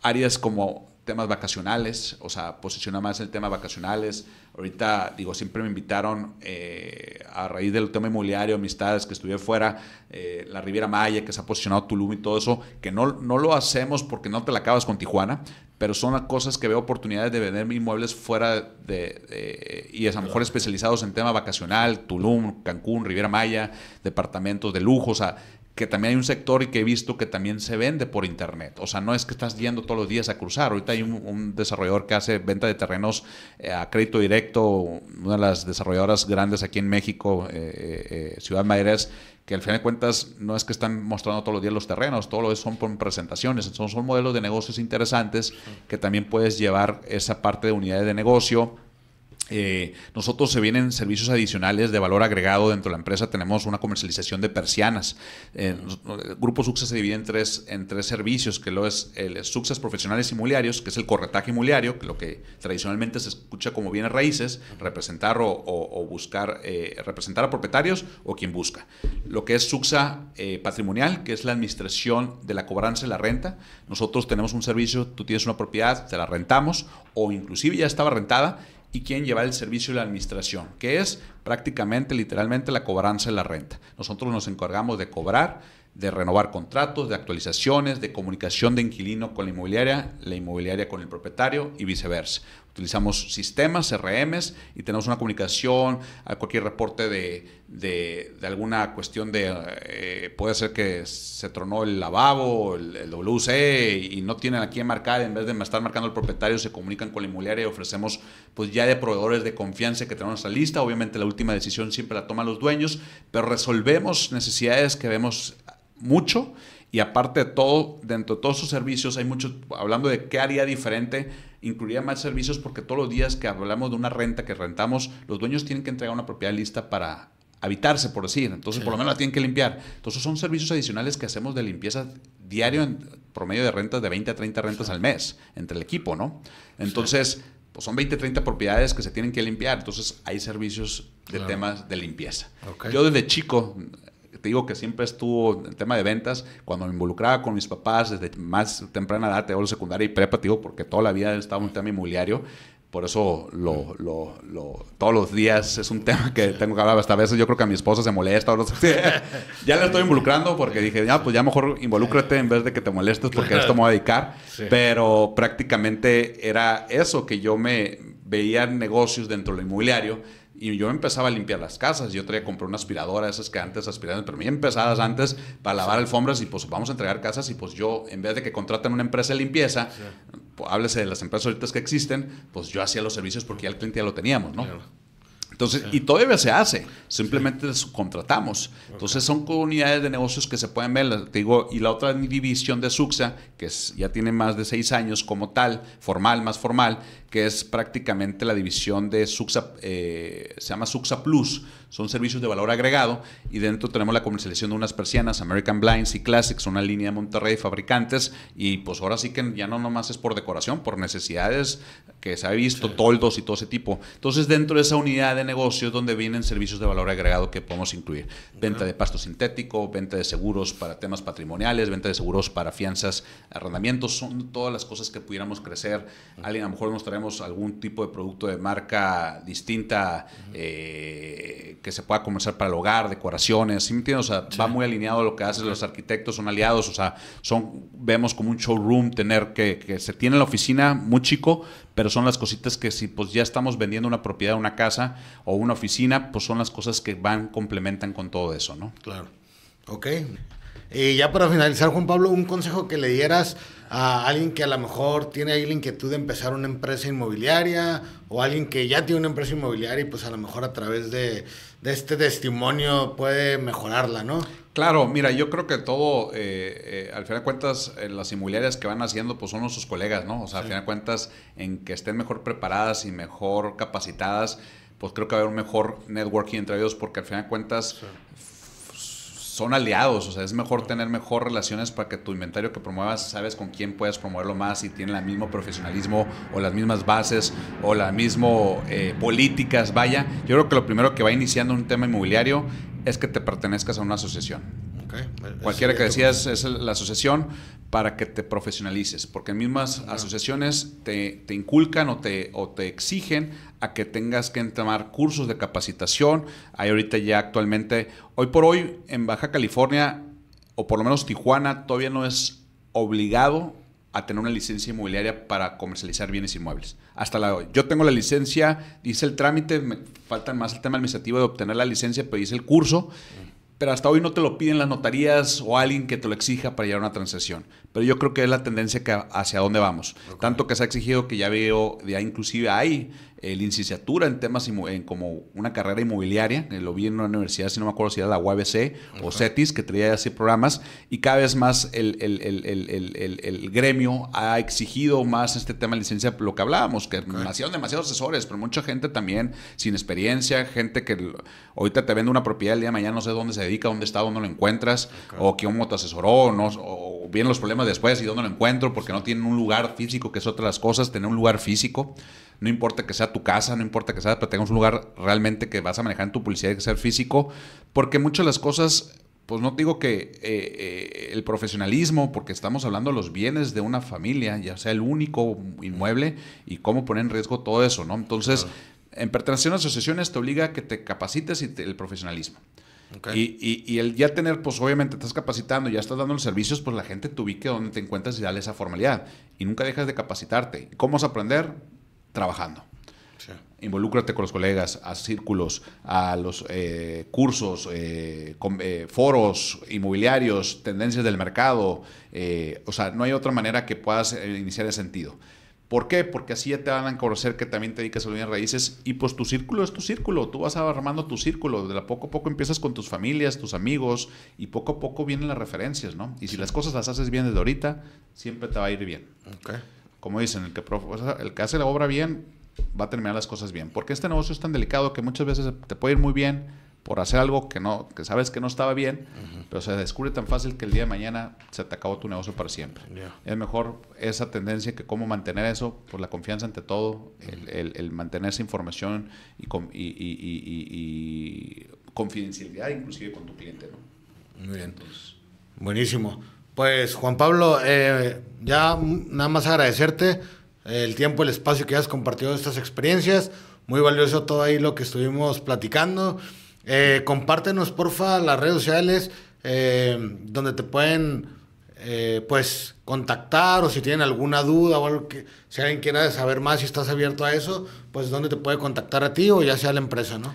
Speaker 2: áreas como temas vacacionales, o sea, posiciona más el tema vacacionales. Ahorita, digo, siempre me invitaron eh, a raíz del tema inmobiliario, amistades que estuve fuera, eh, la Riviera Maya, que se ha posicionado Tulum y todo eso, que no, no lo hacemos porque no te la acabas con Tijuana, pero son cosas que veo oportunidades de vender inmuebles fuera de, y y a lo mejor especializados en tema vacacional, Tulum, Cancún, Riviera Maya, departamentos de lujo, o sea, que también hay un sector y que he visto que también se vende por internet. O sea, no es que estás yendo todos los días a cruzar. Ahorita hay un, desarrollador que hace venta de terrenos eh, a crédito directo, una de las desarrolladoras grandes aquí en México, eh, eh, Ciudad Maderas, que al final de cuentas no es que están mostrando todos los días los terrenos, todo lo son por presentaciones, son modelos de negocios interesantes que también puedes llevar esa parte de unidades de negocio eh, nosotros se vienen servicios adicionales de valor agregado dentro de la empresa. Tenemos una comercialización de persianas. Eh, el grupo Suxa se divide en tres, en tres servicios, que lo es el Success Profesionales Inmobiliarios, que es el corretaje inmobiliario, que lo que tradicionalmente se escucha como bienes raíces, representar o, buscar, eh, representar a propietarios o quien busca. Lo que es Suxa Patrimonial, que es la administración de la cobranza de la renta. Nosotros tenemos un servicio, tú tienes una propiedad, te la rentamos o inclusive ya estaba rentada y quién lleva el servicio de la administración, que es prácticamente, literalmente, la cobranza de la renta. Nosotros nos encargamos de cobrar de renovar contratos, de actualizaciones, de comunicación de inquilino con la inmobiliaria, la inmobiliaria con el propietario y viceversa. Utilizamos sistemas, CRMs y tenemos una comunicación, a cualquier reporte de, de, alguna cuestión de, eh, puede ser que se tronó el lavabo, el, WC y, no tienen a quién marcar, en vez de estar marcando el propietario, se comunican con la inmobiliaria y ofrecemos pues ya de proveedores de confianza que tenemos en nuestra lista. Obviamente la última decisión siempre la toman los dueños, pero resolvemos necesidades que vemos mucho y aparte de todo, dentro de todos sus servicios hay mucho, hablando de qué haría diferente, incluiría más servicios porque todos los días que hablamos de una renta que rentamos, los dueños tienen que entregar una propiedad lista para habitarse, por decir, entonces por lo menos la tienen que limpiar. Entonces son servicios adicionales que hacemos de limpieza diario en promedio de rentas de 20 a 30 rentas al mes entre el equipo, ¿no? Entonces... pues son 20, a 30 propiedades que se tienen que limpiar. Entonces hay servicios de temas de limpieza. Yo desde chico, te digo que siempre estuvo el tema de ventas, cuando me involucraba con mis papás desde más temprana edad, te hablo secundaria y prepa, te digo, porque toda la vida estaba en el tema inmobiliario, por eso todos los días es un tema que tengo que hablar. Hasta a veces yo creo que a mi esposa se molesta. [laughs] ya la estoy involucrando porque dije, ya, pues ya mejor involúcrate en vez de que te molestes porque esto me voy a dedicar. Pero prácticamente era eso, que yo me veía negocios dentro del inmobiliario y yo empezaba a limpiar las casas. Yo traía, compré una aspiradora, esas que antes aspiraban, pero bien empezadas antes, para lavar alfombras y pues vamos a entregar casas y pues yo, en vez de que contraten una empresa de limpieza, háblese de las empresas ahorita que existen, pues yo hacía los servicios porque ya el cliente ya lo teníamos, ¿no? Entonces, y todavía se hace, simplemente contratamos subcontratamos. Entonces, son comunidades de negocios que se pueden ver, digo, y la otra división de Suxa, que ya tiene más de seis años como tal, formal, más formal, que es prácticamente la división de Suxa, eh, se llama Suxa Plus son servicios de valor agregado y dentro tenemos la comercialización de unas persianas, American Blinds y Classics, una línea de Monterrey fabricantes y pues ahora sí que ya no nomás es por decoración, por necesidades que se ha visto, toldos y todo ese tipo. Entonces dentro de esa unidad de negocio es donde vienen servicios de valor agregado que podemos incluir. Venta de pasto sintético, venta de seguros para temas patrimoniales, venta de seguros para fianzas, arrendamientos, son todas las cosas que pudiéramos crecer. Alguien a lo mejor nos traemos algún tipo de producto de marca distinta. eh, que se pueda comenzar para el hogar, decoraciones, ¿sí me entiendes? O sea, va muy alineado a lo que hacen los arquitectos, son aliados, o sea, son, vemos como un showroom tener que, se tiene la oficina muy chico, pero son las cositas que si pues ya estamos vendiendo una propiedad, una casa o una oficina, pues son las cosas que van, complementan con todo eso, ¿no? Claro. Ok.
Speaker 1: Y ya para finalizar, Juan Pablo, un consejo que le dieras a alguien que a lo mejor tiene ahí la inquietud de empezar una empresa inmobiliaria o alguien que ya tiene una empresa inmobiliaria y pues a lo mejor a través de, este testimonio
Speaker 2: puede mejorarla, ¿no? Claro, mira, yo creo que todo, eh, eh, al final de cuentas, eh, las inmobiliarias que van haciendo, pues son nuestros colegas, ¿no? O sea, al final de cuentas, en que estén mejor preparadas y mejor capacitadas, pues creo que va a haber un mejor networking entre ellos, porque al final de cuentas, son aliados, o sea, es mejor tener mejor relaciones para que tu inventario que promuevas, sabes con quién puedes promoverlo más y tiene el mismo profesionalismo o las mismas bases o las mismas eh, políticas, vaya. Yo creo que lo primero que va iniciando un tema inmobiliario es que te pertenezcas a una asociación.
Speaker 1: Cualquiera que decías
Speaker 2: es la asociación para que te profesionalices, porque mismas asociaciones te, inculcan o te, te exigen a que tengas que tomar cursos de capacitación. Hay ahorita ya actualmente, hoy por hoy en Baja California, o por lo menos Tijuana, todavía no es obligado a tener una licencia inmobiliaria para comercializar bienes inmuebles. Hasta la hoy. Yo tengo la licencia, hice el trámite, me falta más el tema administrativo de obtener la licencia, pero hice el curso pero hasta hoy no te lo piden las notarías o alguien que te lo exija para a una transacción. Pero yo creo que es la tendencia que hacia dónde vamos. Tanto que se ha exigido que ya veo, ya inclusive hay eh, licenciatura en temas como una carrera inmobiliaria, eh, lo vi en una universidad, si no me acuerdo si era la UABC o CETIS, que traía así programas, y cada vez más el, el, gremio ha exigido más este tema de licencia, lo que hablábamos, que okay. demasiados, asesores, pero mucha gente también sin experiencia, gente que ahorita te vende una propiedad el día de mañana, no sé dónde se dedica, dónde está, dónde lo encuentras, o que un te asesoró, o, no, o vienen los problemas después y dónde lo encuentro, porque no tienen un lugar físico, que es otra de las cosas, tener un lugar físico. No importa que sea tu casa, no importa que sea, pero tengas un lugar realmente que vas a manejar en tu publicidad, que sea físico, porque muchas de las cosas pues no digo que eh, eh, el profesionalismo, porque estamos hablando de los bienes de una familia, ya sea el único inmueble y cómo poner en riesgo todo eso, ¿no? Entonces, en pertenencia a asociaciones te obliga a que te capacites y el profesionalismo. Y, el ya tener, pues obviamente estás capacitando, ya estás dando los servicios, pues la gente te ubique donde te encuentras y dale esa formalidad. Y nunca dejas de capacitarte. ¿Cómo vas a aprender? trabajando. Involúcrate con los colegas, a círculos, a los eh, cursos, eh, eh, foros inmobiliarios, tendencias del mercado. o sea, no hay otra manera que puedas iniciar ese sentido. ¿Por qué? Porque así ya te van a conocer que también te dedicas a los bienes raíces y pues tu círculo es tu círculo, tú vas armando tu círculo, de poco a poco empiezas con tus familias, tus amigos y poco a poco vienen las referencias, ¿no? Y si las cosas las haces bien desde ahorita, siempre te va a ir bien. Okay como dicen, el que, el que hace la obra bien va a terminar las cosas bien. Porque este negocio es tan delicado que muchas veces te puede ir muy bien por hacer algo que no que sabes que no estaba bien, pero se descubre tan fácil que el día de mañana se te acabó tu negocio para siempre. Es mejor esa tendencia que cómo mantener eso, pues la confianza ante todo, el, mantener esa información y, confidencialidad
Speaker 1: inclusive con tu cliente.
Speaker 2: Muy bien. Entonces, Buenísimo.
Speaker 1: Pues Juan Pablo, eh, ya nada más agradecerte el tiempo, el espacio que has compartido estas experiencias. Muy valioso todo ahí lo que estuvimos platicando. Eh, compártenos, porfa, las redes sociales eh, donde te pueden pues contactar o si tienen alguna duda o algo que si alguien quiera saber más, si estás abierto a eso,
Speaker 2: pues donde te puede contactar a ti o ya sea la empresa, ¿no?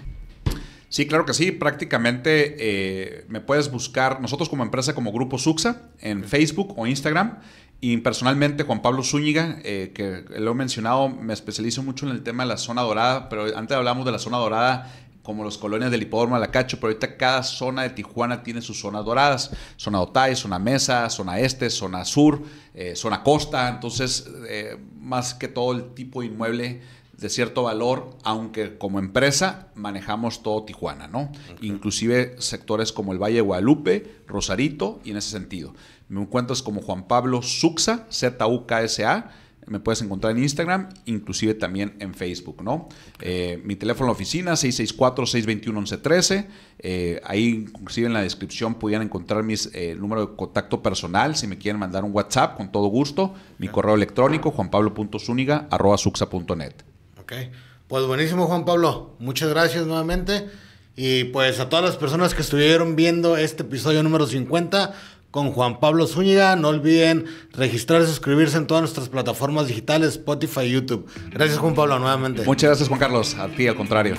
Speaker 2: Sí, claro que sí. Prácticamente eh, me puedes buscar nosotros como empresa, como Grupo Suxa, en Facebook o Instagram. Y personalmente Juan Pablo Zúñiga, eh, que lo he mencionado, me especializo mucho en el tema de la zona dorada, pero antes hablamos de la zona dorada como los colonias del hipódromo Cacho. pero ahorita cada zona de Tijuana tiene sus zonas doradas, zona Otay, zona Mesa, zona Este, zona Sur, eh, zona Costa, entonces más que todo el tipo de inmueble de cierto valor, aunque como empresa manejamos todo Tijuana, ¿no? Inclusive sectores como el Valle de Guadalupe, Rosarito y en ese sentido. Me encuentras como Juan Pablo Suxa, Z-U-K-S-A. Me puedes encontrar en Instagram, inclusive también en Facebook, ¿no? Eh, mi teléfono oficina, 664-621-1113. Eh, ahí, inclusive en la descripción, pudieran encontrar mis eh, número de contacto personal. Si me quieren mandar un WhatsApp, con todo gusto. Mi correo electrónico, net
Speaker 1: pues buenísimo, Juan Pablo. Muchas gracias nuevamente. Y pues a todas las personas que estuvieron viendo este episodio número 50 con Juan Pablo Zúñiga, no olviden registrarse, suscribirse en todas nuestras plataformas digitales, Spotify y YouTube. Gracias, Juan Pablo, nuevamente.
Speaker 2: Muchas gracias, Juan Carlos. A ti, al contrario.